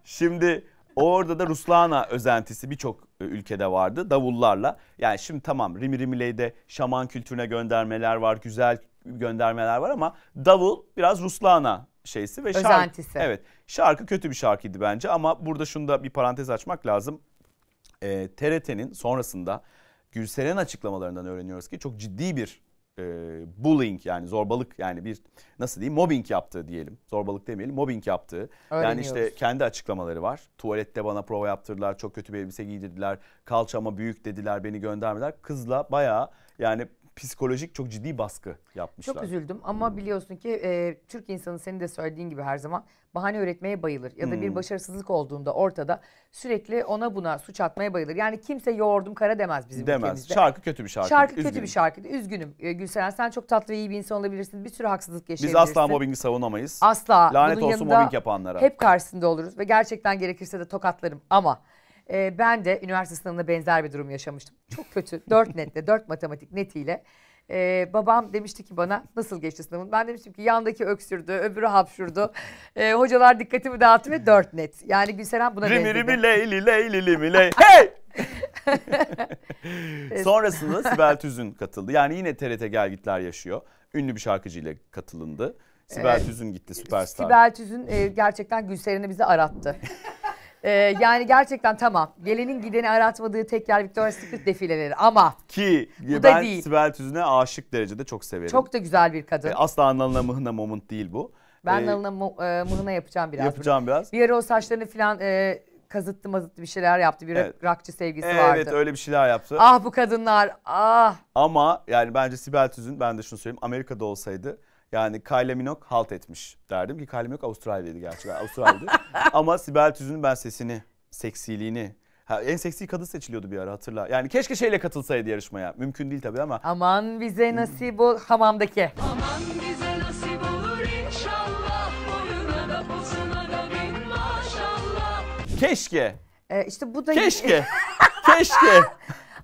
şimdi Orada da Ruslana özentisi birçok e, ülkede vardı davullarla. Yani şimdi tamam Rimi Rimiley'de şaman kültürüne göndermeler var, güzel göndermeler var ama davul biraz Ruslana şeysi ve özentisi. şarkı. Özentisi. Evet. Şarkı kötü bir şarkıydı bence ama burada şunu da bir parantez açmak lazım. E, TRT'nin sonrasında Gülseren açıklamalarından öğreniyoruz ki çok ciddi bir e, bullying yani zorbalık yani bir nasıl diyeyim mobbing yaptığı diyelim. Zorbalık demeyelim mobbing yaptığı. Yani işte kendi açıklamaları var. Tuvalette bana prova yaptırdılar çok kötü bir elbise giydirdiler. Kalçama büyük dediler beni göndermediler. Kızla bayağı yani psikolojik çok ciddi baskı yapmışlar. Çok üzüldüm ama hmm. biliyorsun ki e, Türk insanı senin de söylediğin gibi her zaman bahane öğretmeye bayılır. Ya da hmm. bir başarısızlık olduğunda ortada sürekli ona buna suç atmaya bayılır. Yani kimse yoğurdum kara demez bizim demez. ülkemizde. Demez. Şarkı kötü bir şarkı. Şarkı üzgünüm. kötü bir şarkı. Üzgünüm e, Gülseren sen çok tatlı ve iyi bir insan olabilirsin. Bir sürü haksızlık yaşayabilirsin. Biz asla mobbingi savunamayız. Asla. Lanet Bunun olsun mobbing yapanlara. Hep karşısında oluruz ve gerçekten gerekirse de tokatlarım ama e, ben de üniversite sınavında benzer bir durum yaşamıştım. Çok kötü. Dört netle, dört matematik netiyle. Ee, babam demişti ki bana nasıl geçti sınavın? Ben demiştim ki yandaki öksürdü, öbürü hapşurdu. Ee, hocalar dikkatimi dağıttı ve dört net. Yani Gülseren buna benzedi. Rimi rimi leyli leyli ley. Hey! Sonrasında Sibel Tüzün katıldı. Yani yine TRT gitler yaşıyor. Ünlü bir şarkıcıyla katılındı. Sibel evet. Tüzün gitti Süperstar. Sibel Tüzün e, gerçekten Gülseren'i bize arattı. Ee, yani gerçekten tamam. Gelenin gideni aratmadığı tek yer Victoria's Secret defileleri ama ki bu ben da değil. Sibel Tüzün'e aşık derecede çok severim. Çok da güzel bir kadın. E, asla Nalına Mıhına Moment değil bu. Ben ee, Nalına e, yapacağım biraz. Yapacağım bunu. biraz. Bir ara o saçlarını falan e, kazıttı mazıttı bir şeyler yaptı. Bir evet. rakçı sevgisi evet, vardı. Evet öyle bir şeyler yaptı. Ah bu kadınlar ah. Ama yani bence Sibel Tüzün ben de şunu söyleyeyim Amerika'da olsaydı yani Kylie Minogue halt etmiş derdim ki Kylie Minogue Avustralya'ydı gerçi. Avustralya'ydı. Ama Sibel Tüzün'ün ben sesini, seksiliğini Ha, en seksi kadın seçiliyordu bir ara hatırla. Yani keşke şeyle katılsaydı yarışmaya. Mümkün değil tabii ama. Aman bize nasip ol hamamdaki. Aman bize nasip olur inşallah. Boyuna da posuna da bin maşallah. Keşke. Ee, işte bu da... Keşke. keşke.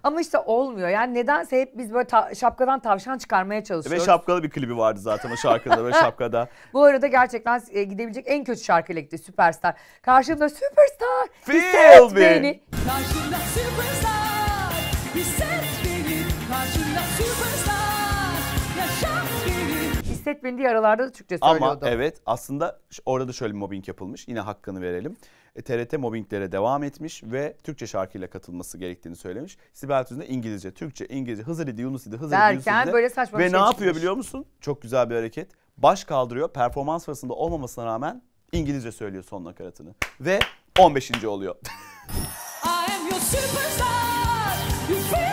Ama işte olmuyor. Yani nedense hep biz böyle ta- şapkadan tavşan çıkarmaya çalışıyoruz. Ve şapkalı bir klibi vardı zaten o şarkıda ve şapkada. Bu arada gerçekten e, gidebilecek en kötü şarkıyla gitti Süperstar. Karşımda Süperstar. Feel me. Beni. Karşımda Süperstar. Hisset beni. Karşımda Süperstar. Yaşat beni. Hisset beni diye aralarda da Türkçe söylüyordu. Ama evet aslında orada da şöyle bir mobbing yapılmış. Yine hakkını verelim. TRT e, mobbinglere devam etmiş ve Türkçe şarkıyla katılması gerektiğini söylemiş. Sibel Tüzün de İngilizce, Türkçe, İngilizce, Hızır idi, Yunus idi, Hızır idi, Yunus idi. böyle saçma Ve şey ne yapıyor çıkmış. biliyor musun? Çok güzel bir hareket. Baş kaldırıyor. Performans sırasında olmamasına rağmen İngilizce söylüyor son nakaratını. Ve 15. oluyor. I am your superstar. You feel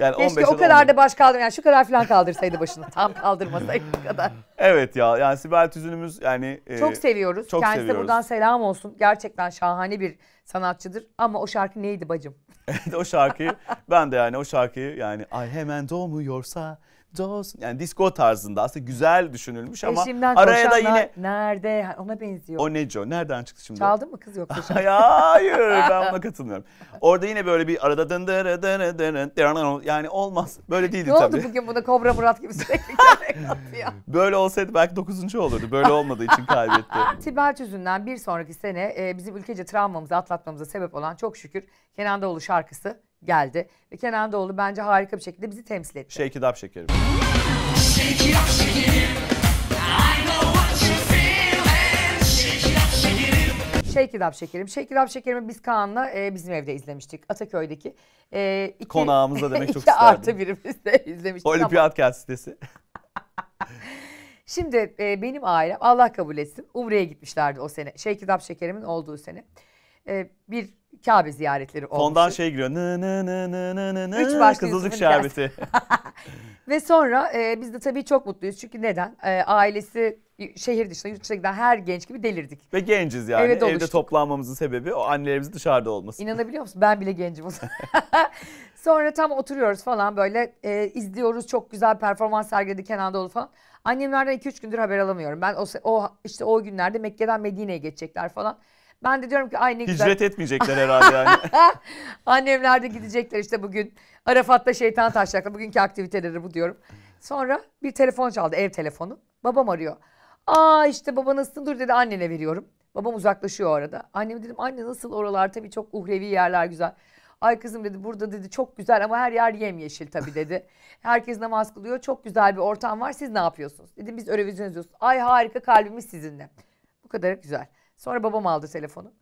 Yani Keşke o kadar da baş kaldım. Yani şu kadar falan kaldırsaydı başını. Tam kaldırmasaydı kadar. Evet ya yani Sibel Tüzün'ümüz yani. E, çok seviyoruz. Çok Kendisi seviyoruz. buradan selam olsun. Gerçekten şahane bir sanatçıdır. Ama o şarkı neydi bacım? evet o şarkıyı ben de yani o şarkıyı yani ay hemen doğmuyorsa Dawson yani disco tarzında aslında güzel düşünülmüş ama Eşimden araya da yine nerede ona benziyor. O neco nereden çıktı şimdi? Çaldın mı kız yoksa? Hayır ben buna katılmıyorum. Orada yine böyle bir arada dın dın dın dın dın yani olmaz böyle değildi ne tabii. Ne oldu bugün buna Kobra Murat gibi sürekli ya. Böyle olsaydı belki dokuzuncu olurdu. Böyle olmadığı için kaybetti. Tibet yüzünden bir sonraki sene e, bizim ülkece travmamızı atlatmamıza sebep olan çok şükür Kenan Doğulu şarkısı geldi. Ve Kenan Doğulu bence harika bir şekilde bizi temsil etti. Shake şey it şekerim. Shake it up şekerim. I şekerim. Shake it şekerim. şekerimi biz Kaan'la e, bizim evde izlemiştik. Ataköy'deki. E, iki, Konağımıza demek çok isterdim. artı birimiz de izlemiştik. Olimpiyat ama... sitesi. Şimdi e, benim ailem Allah kabul etsin Umre'ye gitmişlerdi o sene. Shake şey it şekerimin olduğu sene e, bir Kabe ziyaretleri olmuş. Fondan şey giriyor. Nı nı nı nı nı nı Üç başlı Kızılcık şerbeti. Ve sonra e, biz de tabii çok mutluyuz. Çünkü neden? E, ailesi şehir dışına, yurt dışına giden her genç gibi delirdik. Ve genciz yani. Evet, Evde toplanmamızın sebebi o annelerimiz dışarıda olması. İnanabiliyor musun? Ben bile gencim Sonra tam oturuyoruz falan böyle e, izliyoruz. Çok güzel performans sergiledi Kenan Doğulu falan. Annemlerden 2-3 gündür haber alamıyorum. Ben o, o işte o günlerde Mekke'den Medine'ye geçecekler falan. Ben de diyorum ki ay ne güzel. Hicret etmeyecekler herhalde yani. Annemler de gidecekler işte bugün. Arafat'ta şeytan taşacaklar. Bugünkü aktiviteleri bu diyorum. Sonra bir telefon çaldı ev telefonu. Babam arıyor. Aa işte baba nasılsın dur dedi annene veriyorum. Babam uzaklaşıyor arada. Annem dedim anne nasıl oralar tabii çok uhrevi yerler güzel. Ay kızım dedi burada dedi çok güzel ama her yer yemyeşil tabii dedi. Herkes namaz kılıyor. Çok güzel bir ortam var. Siz ne yapıyorsunuz? Dedim biz Eurovision izliyoruz. Ay harika kalbimiz sizinle. Bu kadar güzel. Sonra babam aldı telefonu.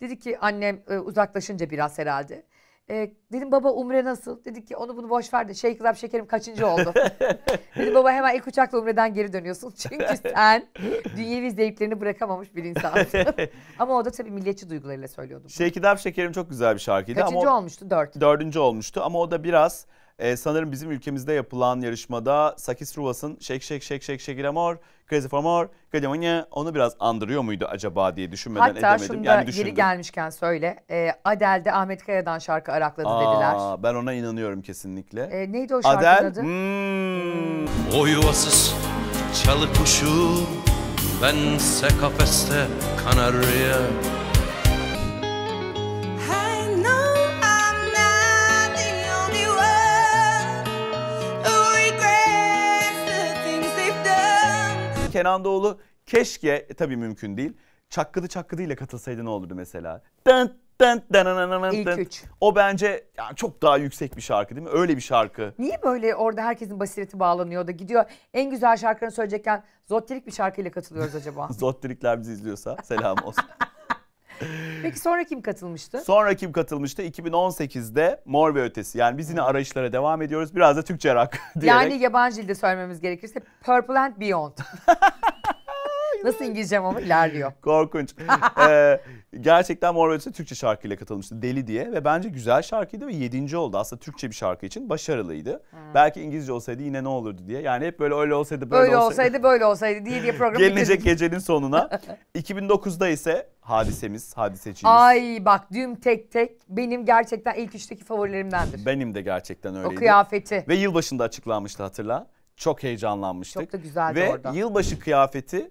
Dedi ki annem e, uzaklaşınca biraz herhalde. E, dedim baba Umre nasıl? Dedi ki onu bunu boş ver de şey kızım şekerim kaçıncı oldu? dedim baba hemen ilk uçakla Umre'den geri dönüyorsun. Çünkü sen dünyevi zevklerini bırakamamış bir insansın. ama o da tabii milliyetçi duygularıyla söylüyordum. Şey kızım şekerim çok güzel bir şarkıydı. Kaçıncı ama olmuştu? Dört. Dördüncü olmuştu ama o da biraz ee, sanırım bizim ülkemizde yapılan yarışmada Sakis Ruvas'ın şek şek şek şek Shake Amor, Crazy for More, Gademonia onu biraz andırıyor muydu acaba diye düşünmeden Hatta edemedim. Hatta şunu da yani düşündüm. yeri gelmişken söyle. Ee, Adel de Ahmet Kaya'dan şarkı arakladı Aa, dediler. Ben ona inanıyorum kesinlikle. E, neydi o şarkı Adel, adı? Hmm. O yuvasız çalı kuşu bense kafeste kanarya. Fernandoğlu keşke e, tabii mümkün değil. Çakkıdı çakkıdı ile katılsaydı ne olurdu mesela? Dın dın dın dın dın İlk üç. O bence yani çok daha yüksek bir şarkı değil mi? Öyle bir şarkı. Niye böyle orada herkesin basireti bağlanıyor da gidiyor en güzel şarkılarını söyleyecekken zottilik bir şarkıyla katılıyoruz acaba? Zottirikler bizi izliyorsa selam olsun. Peki sonra kim katılmıştı? Sonra kim katılmıştı? 2018'de Mor ve Ötesi. Yani biz yine hmm. arayışlara devam ediyoruz. Biraz da Türkçe rak diyerek. Yani yabancı dilde söylememiz gerekirse Purple and Beyond. Nasıl İngilizcem ama ilerliyor. Korkunç. ee, gerçekten Mor ve Türkçe şarkıyla katılmıştı Deli diye ve bence güzel şarkıydı ve yedinci oldu. Aslında Türkçe bir şarkı için başarılıydı. Hmm. Belki İngilizce olsaydı yine ne olurdu diye. Yani hep böyle öyle olsaydı böyle, böyle olsaydı. olsaydı böyle olsaydı diye diye programı Gelinecek bitirdik. gecenin sonuna. 2009'da ise hadisemiz, hadiseciğimiz. Ay bak düm tek tek benim gerçekten ilk üçteki favorilerimdendir. Benim de gerçekten öyleydi. O kıyafeti. Ve yılbaşında açıklanmıştı hatırla. Çok heyecanlanmıştık. Çok da güzeldi Ve orada. Ve yılbaşı kıyafeti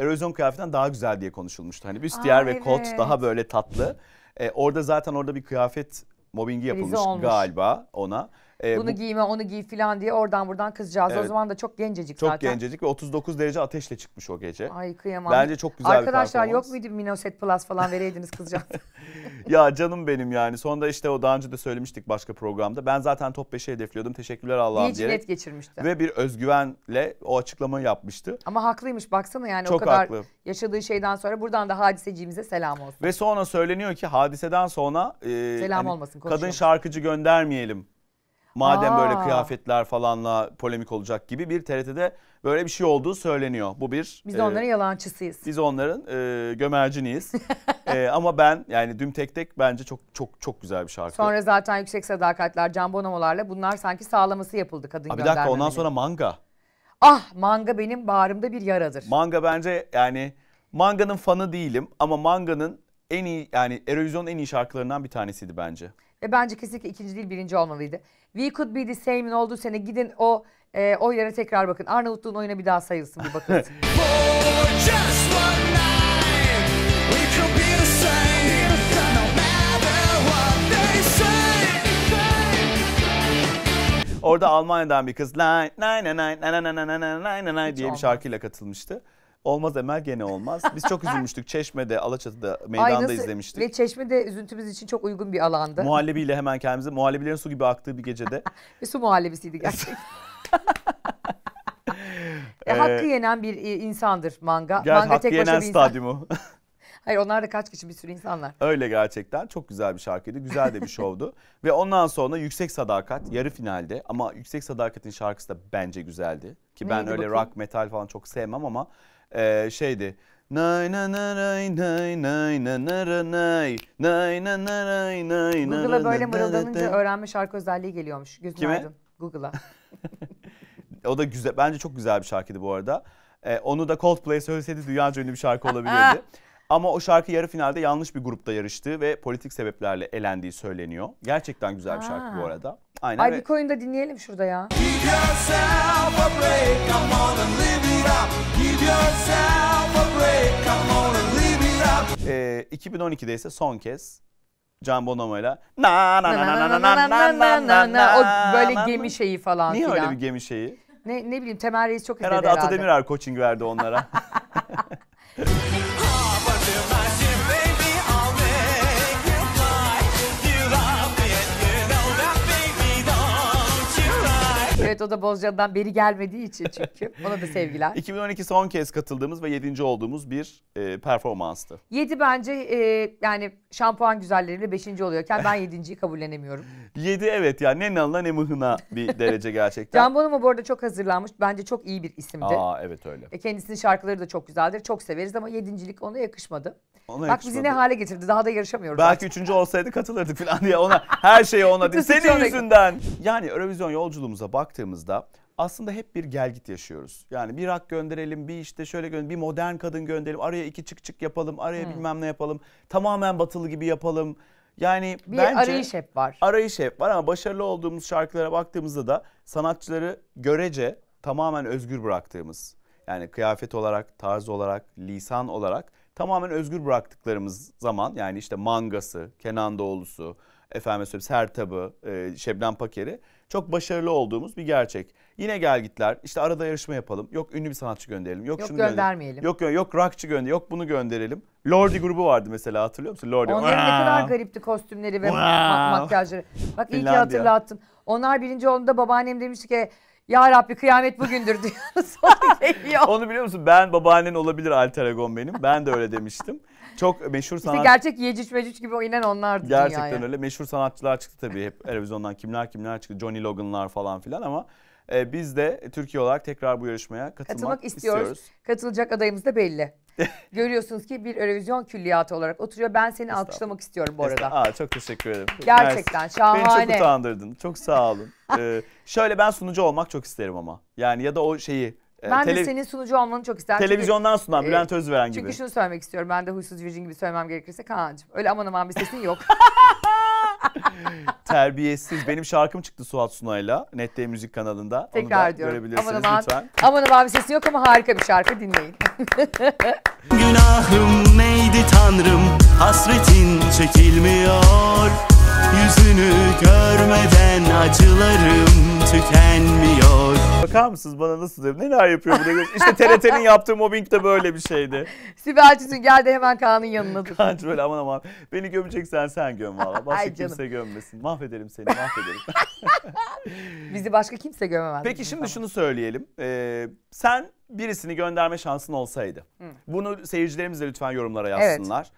erozyon kıyafetinden daha güzel diye konuşulmuştu. Hani büstiyer Aa, ve evet. kot daha böyle tatlı. Ee, orada zaten orada bir kıyafet mobbingi yapılmış galiba ona. E, Bunu bu, giyme onu giy falan diye oradan buradan kızacağız. Evet, o zaman da çok gencecik çok zaten. Çok gencecik ve 39 derece ateşle çıkmış o gece. Ay kıyamam. Bence çok güzel Arkadaşlar yok muydu Minoset Plus falan vereydiniz kızacağız. ya canım benim yani. Sonra işte o daha önce de söylemiştik başka programda. Ben zaten top 5'i hedefliyordum. Teşekkürler Allah'ım diye. net geçirmişti. Ve bir özgüvenle o açıklamayı yapmıştı. Ama haklıymış baksana yani çok o kadar haklı. yaşadığı şeyden sonra buradan da hadiseciğimize selam olsun. Ve sonra söyleniyor ki hadiseden sonra e, selam hani, olmasın, kadın şarkıcı göndermeyelim Madem Aa. böyle kıyafetler falanla polemik olacak gibi bir TRT'de böyle bir şey olduğu söyleniyor. Bu bir... Biz e, onların yalançısıyız. Biz onların e, gömerciniyiz. e, ama ben yani Düm Tek Tek bence çok çok çok güzel bir şarkı. Sonra zaten Yüksek Sadakatler, Can Bonomo'larla bunlar sanki sağlaması yapıldı kadın Abi Bir dakika ondan sonra Manga. Ah Manga benim bağrımda bir yaradır. Manga bence yani Manga'nın fanı değilim ama Manga'nın en iyi yani Eurovision'un en iyi şarkılarından bir tanesiydi bence. Ve bence kesinlikle ikinci değil birinci olmalıydı. We Could Be The Same'in olduğu sene gidin o e, oylara tekrar bakın. Arnavutluğun oyuna bir daha sayılsın bir bakın. Orada Almanya'dan bir kız diye bir şarkıyla katılmıştı. Olmaz Emel gene olmaz. Biz çok üzülmüştük. Çeşme'de, Alaçatı'da meydanda Ay nasıl- izlemiştik. Ve çeşmede üzüntümüz için çok uygun bir alandı. Muhallebiyle hemen kendimize muhallebilerin su gibi aktığı bir gecede. Ve su muhallebisiydi gerçekten. E, hakkı ee, yenen bir e, insandır manga. Gel manga hakkı tek başına yenen bir stadyumu. Hayır onlar da kaç kişi bir sürü insanlar. Öyle gerçekten çok güzel bir şarkıydı. Güzel de bir şovdu. Ve ondan sonra Yüksek Sadakat yarı finalde ama Yüksek Sadakat'in şarkısı da bence güzeldi. Ki ben öyle bakayım? rock metal falan çok sevmem ama e, şeydi. Nay nay nay nay nay nay nay nay nay nay nay nay Google'a böyle mırıldanınca öğrenme şarkı özelliği geliyormuş. Gözün Kime? aydın. Google'a. o da güzel. Bence çok güzel bir şarkıydı bu arada. Ee, onu da Coldplay söyleseydi dünyaca ünlü bir şarkı olabilirdi. Ama o şarkı yarı finalde yanlış bir grupta yarıştı ve politik sebeplerle elendiği söyleniyor. Gerçekten güzel bir şarkı bu arada. Aynen Ay ve... bir koyun da dinleyelim şurada ya. Give yourself a break, come on and live it up. Give yourself 2012'de ee, ise son kez Can Bonomo'yla na na na na na na na na na na o böyle gemi şeyi falan Niye öyle filan. bir gemi şeyi? Ne ne bileyim Temel Reis çok izledi Herhalde herhalde. Atademir Er coaching verdi onlara. Evet o da Bozcan'dan beri gelmediği için çünkü. Ona da sevgiler. 2012 son kez katıldığımız ve 7. olduğumuz bir e, performanstı. 7 bence e, yani şampuan güzelleriyle 5. oluyorken ben 7.yi kabullenemiyorum. 7 evet ya yani, ne nalına ne mıhına bir derece gerçekten. Can Bonomo bu arada çok hazırlanmış. Bence çok iyi bir isimdi. Aa evet öyle. E, kendisinin şarkıları da çok güzeldir. Çok severiz ama 7.lik ona yakışmadı. Ona Bak bizi ne hale getirdi. Daha da yarışamıyoruz. Belki üçüncü olsaydı katılırdık falan diye ona her şeyi ona değil. Senin yüzünden. Yani Eurovision yolculuğumuza baktığımızda baktığımızda aslında hep bir gelgit yaşıyoruz. Yani bir rak gönderelim, bir işte şöyle gönderelim, bir modern kadın gönderelim, araya iki çık çık yapalım, araya hmm. bilmem ne yapalım, tamamen batılı gibi yapalım. Yani bir bence arayış hep var. Arayış hep var ama başarılı olduğumuz şarkılara baktığımızda da sanatçıları görece tamamen özgür bıraktığımız. Yani kıyafet olarak, tarz olarak, lisan olarak tamamen özgür bıraktıklarımız zaman yani işte Mangası, Kenan Doğulusu, efendime söyleyeyim Sertab'ı, e, Şebnem Paker'i çok başarılı olduğumuz bir gerçek. Yine gel gitler işte arada yarışma yapalım. Yok ünlü bir sanatçı gönderelim. Yok, yok şunu göndermeyelim. Gönderelim. Yok yok yok rockçı gönder. Yok bunu gönderelim. Lordi grubu vardı mesela hatırlıyor musun? Lordi. Onların ne kadar garipti kostümleri ve makyajları. Bak iyi ki hatırlattın. Onlar birinci olduğunda babaannem demiş ki ya Rabbi kıyamet bugündür diyor. Onu biliyor musun? Ben babaannen olabilir alter egon benim. Ben de öyle demiştim. Çok meşhur sanat. İşte gerçek Yecüc Mecüc gibi oynayan onlardı Gerçekten dünyaya. öyle. Meşhur sanatçılar çıktı tabii hep televizyondan kimler kimler çıktı. Johnny Logan'lar falan filan ama e, biz de Türkiye olarak tekrar bu yarışmaya katılmak, katılmak istiyoruz. istiyoruz. Katılacak adayımız da belli. Görüyorsunuz ki bir Eurovision külliyatı olarak oturuyor. Ben seni alkışlamak istiyorum bu arada. Aa, çok teşekkür ederim. Gerçekten şahane. Beni çok utandırdın. Çok sağ olun. ee, şöyle ben sunucu olmak çok isterim ama. Yani ya da o şeyi ee, ben de senin sunucu olmanı çok isterim. Televizyondan çünkü, sunan e, Bülent Özveren gibi. Çünkü şunu söylemek istiyorum. Ben de huysuz virgin gibi söylemem gerekirse Kaan'cığım. Öyle aman aman bir sesin yok. Terbiyesiz. Benim şarkım çıktı Suat Sunay'la. Net Müzik kanalında. Tekrar Onu diyorum. görebilirsiniz aman aman, lütfen. Aman aman bir sesin yok ama harika bir şarkı dinleyin. Günahım neydi tanrım hasretin çekilmiyor. Yüzünü görmeden acılarım tükenmiyor. Bakar mısınız bana nasıl diyorum? Neler yapıyor burada? İşte TRT'nin yaptığı mobbing de böyle bir şeydi. Sibel Tüzün geldi hemen Kaan'ın yanına tut. Kaan böyle aman aman. Beni gömeceksen sen göm valla. Başka kimse gömmesin. Mahvederim seni mahvederim. Bizi başka kimse gömemez. Peki şimdi şunu söyleyelim. Ee, sen birisini gönderme şansın olsaydı. Hı. Bunu seyircilerimiz de lütfen yorumlara yazsınlar.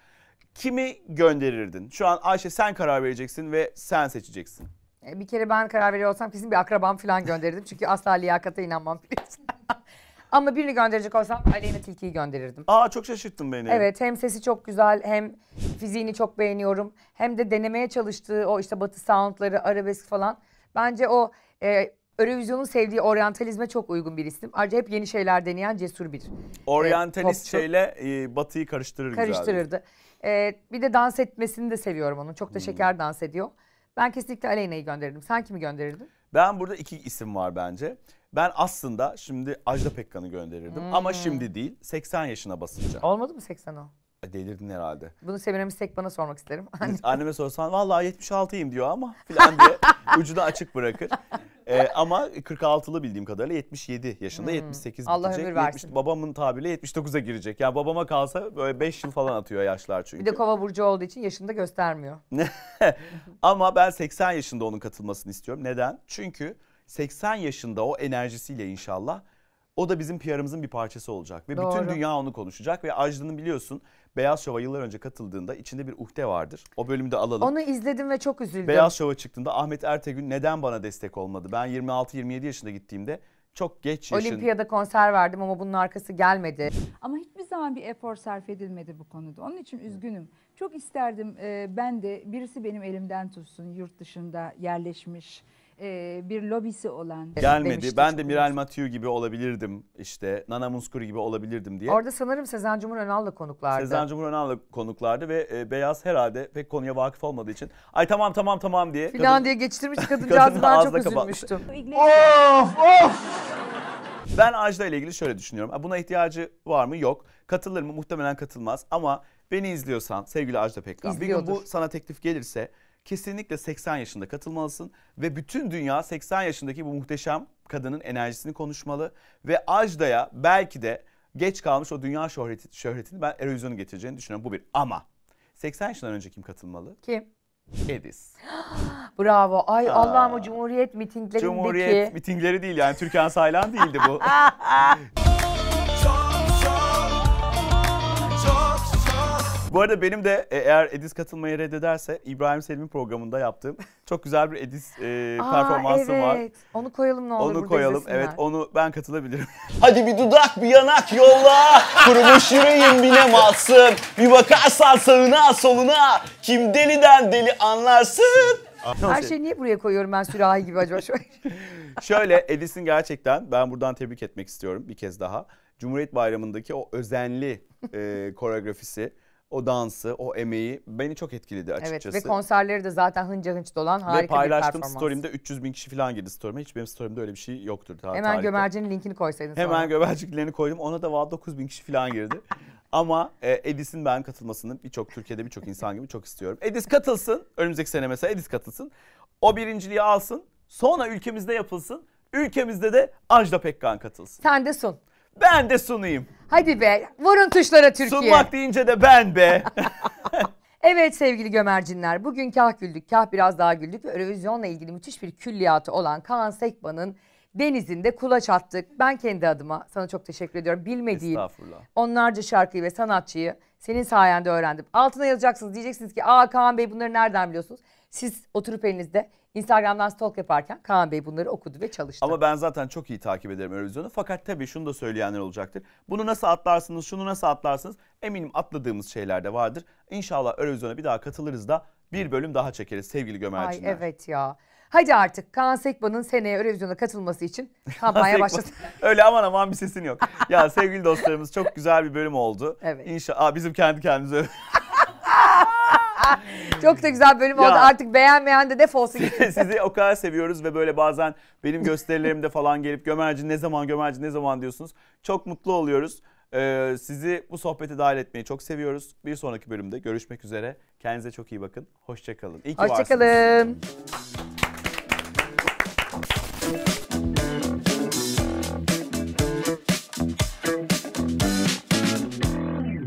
Kimi gönderirdin? Şu an Ayşe sen karar vereceksin ve sen seçeceksin. E, bir kere ben karar veriyor olsam kesin bir akrabam falan gönderirdim. Çünkü asla liyakata inanmam biliyorsun. Ama birini gönderecek olsam Aleyna Tilki'yi gönderirdim. Aa çok şaşırttın beni. Evet hem sesi çok güzel hem fiziğini çok beğeniyorum. Hem de denemeye çalıştığı o işte batı soundları, arabesk falan. Bence o e, Eurovision'un sevdiği oryantalizme çok uygun bir isim. Ayrıca hep yeni şeyler deneyen cesur bir. E, Oryantalist e, şeyle e, batıyı karıştırır Karıştırırdı. E, bir de dans etmesini de seviyorum onun. Çok da hmm. şeker hmm. dans ediyor. Ben kesinlikle Aleyna'yı gönderirdim. Sen kimi gönderirdin? Ben burada iki isim var bence. Ben aslında şimdi Ajda Pekkan'ı gönderirdim ama hmm. şimdi değil 80 yaşına basınca. Olmadı mı 80 o? E, delirdin herhalde. Bunu sevinemiz tek bana sormak isterim. Anneme sorsan vallahi 76'yım diyor ama filan diye ucunu açık bırakır. Ee, ama 46'lı bildiğim kadarıyla 77 yaşında hmm. 78 Allah bitecek. ömür versin. 70, babamın tabiriyle 79'a girecek. Yani babama kalsa böyle 5 yıl falan atıyor yaşlar çünkü. Bir de kova burcu olduğu için yaşını da göstermiyor. ama ben 80 yaşında onun katılmasını istiyorum. Neden? Çünkü 80 yaşında o enerjisiyle inşallah o da bizim PR'ımızın bir parçası olacak. Ve Doğru. bütün dünya onu konuşacak ve Ajda'nın biliyorsun Beyaz Şov'a yıllar önce katıldığında içinde bir uhde vardır. O bölümü de alalım. Onu izledim ve çok üzüldüm. Beyaz Şov'a çıktığında Ahmet Ertegün neden bana destek olmadı? Ben 26-27 yaşında gittiğimde çok geç yaşın. Olimpiyada konser verdim ama bunun arkası gelmedi. Ama hiçbir zaman bir efor sarf edilmedi bu konuda. Onun için üzgünüm. Çok isterdim e, ben de birisi benim elimden tutsun yurt dışında yerleşmiş e, bir lobisi olan Gelmedi. Ben de Miral Matiu gibi olabilirdim. işte Nana Muskur gibi olabilirdim diye. Orada sanırım Sezen Cumhur Önal da konuklardı. Sezen Cumhur Önal da konuklardı ve e, Beyaz herhalde pek konuya vakıf olmadığı için ay tamam tamam tamam diye. Filan kadın- diye geçtirmiş kadıncağızı ben çok üzülmüştüm. Of of. Ben Ajda ile ilgili şöyle düşünüyorum. Buna ihtiyacı var mı? Yok. Katılır mı? Muhtemelen katılmaz. Ama beni izliyorsan sevgili Ajda Pekkan. Bir gün bu İzliyordur. sana teklif gelirse kesinlikle 80 yaşında katılmalısın ve bütün dünya 80 yaşındaki bu muhteşem kadının enerjisini konuşmalı ve Ajda'ya belki de geç kalmış o dünya şöhreti, şöhretini ben erozyonu getireceğini düşünüyorum. Bu bir ama 80 yaşından önce kim katılmalı? Kim? Edis. Bravo. Ay Allah'ım o Cumhuriyet mitinglerindeki. Cumhuriyet mitingleri değil yani Türkan Saylan değildi bu. Bu arada benim de e, eğer Edis katılmayı reddederse İbrahim Selim'in programında yaptığım Çok güzel bir Edis e, Aa, performansım evet. var. Onu koyalım ne olur Onu koyalım. Evet onu ben katılabilirim. Hadi bir dudak bir yanak yolla. Kurumuş yüreğim binemezsin. Bir bakarsan sağına soluna. Kim deliden deli anlarsın. Her şey- şeyi niye buraya koyuyorum ben sürahi gibi acaba şöyle? şöyle Edis'in gerçekten ben buradan tebrik etmek istiyorum bir kez daha. Cumhuriyet Bayramı'ndaki o özenli e, koreografisi o dansı, o emeği beni çok etkiledi açıkçası. Evet ve konserleri de zaten hınca hınç dolan harika bir performans. Ve paylaştığım story'imde 300 bin kişi falan girdi story'ime. Hiç benim story'imde öyle bir şey yoktur. Ta- Hemen tarihte. gömercinin linkini koysaydın Hemen sonra. koydum. Ona da 9 bin kişi falan girdi. Ama e, Edis'in ben katılmasını birçok Türkiye'de birçok insan gibi çok istiyorum. Edis katılsın. Önümüzdeki sene mesela Edis katılsın. O birinciliği alsın. Sonra ülkemizde yapılsın. Ülkemizde de Ajda Pekkan katılsın. Sen de sun. Ben de sunayım. Hadi be vurun tuşlara Türkiye. Sunmak deyince de ben be. evet sevgili gömercinler bugün kah güldük kah biraz daha güldük ve Eurovizyon'la ilgili müthiş bir külliyatı olan Kaan Sekba'nın denizinde kulaç attık. Ben kendi adıma sana çok teşekkür ediyorum. Bilmediğim onlarca şarkıyı ve sanatçıyı senin sayende öğrendim. Altına yazacaksınız diyeceksiniz ki aa Kaan Bey bunları nereden biliyorsunuz? Siz oturup elinizde Instagram'dan stalk yaparken Kaan Bey bunları okudu ve çalıştı. Ama ben zaten çok iyi takip ederim Eurovizyon'u. Fakat tabii şunu da söyleyenler olacaktır. Bunu nasıl atlarsınız, şunu nasıl atlarsınız eminim atladığımız şeyler de vardır. İnşallah Eurovizyon'a bir daha katılırız da bir bölüm daha çekeriz sevgili Gömercinler. Ay evet ya. Hadi artık Kaan Sekman'ın seneye Eurovizyon'a katılması için kampanya başlasın. Öyle aman aman bir sesin yok. ya sevgili dostlarımız çok güzel bir bölüm oldu. Evet. İnşallah bizim kendi kendimize Çok da güzel bölüm ya. oldu. Artık beğenmeyen de defolsun. Sizi o kadar seviyoruz ve böyle bazen benim gösterilerimde falan gelip Gömerci ne zaman Gömerci ne zaman diyorsunuz. Çok mutlu oluyoruz. Ee, sizi bu sohbete dahil etmeyi çok seviyoruz. Bir sonraki bölümde görüşmek üzere. Kendinize çok iyi bakın. Hoşçakalın. İyi ki Hoşçakalın. varsınız. Hoşçakalın.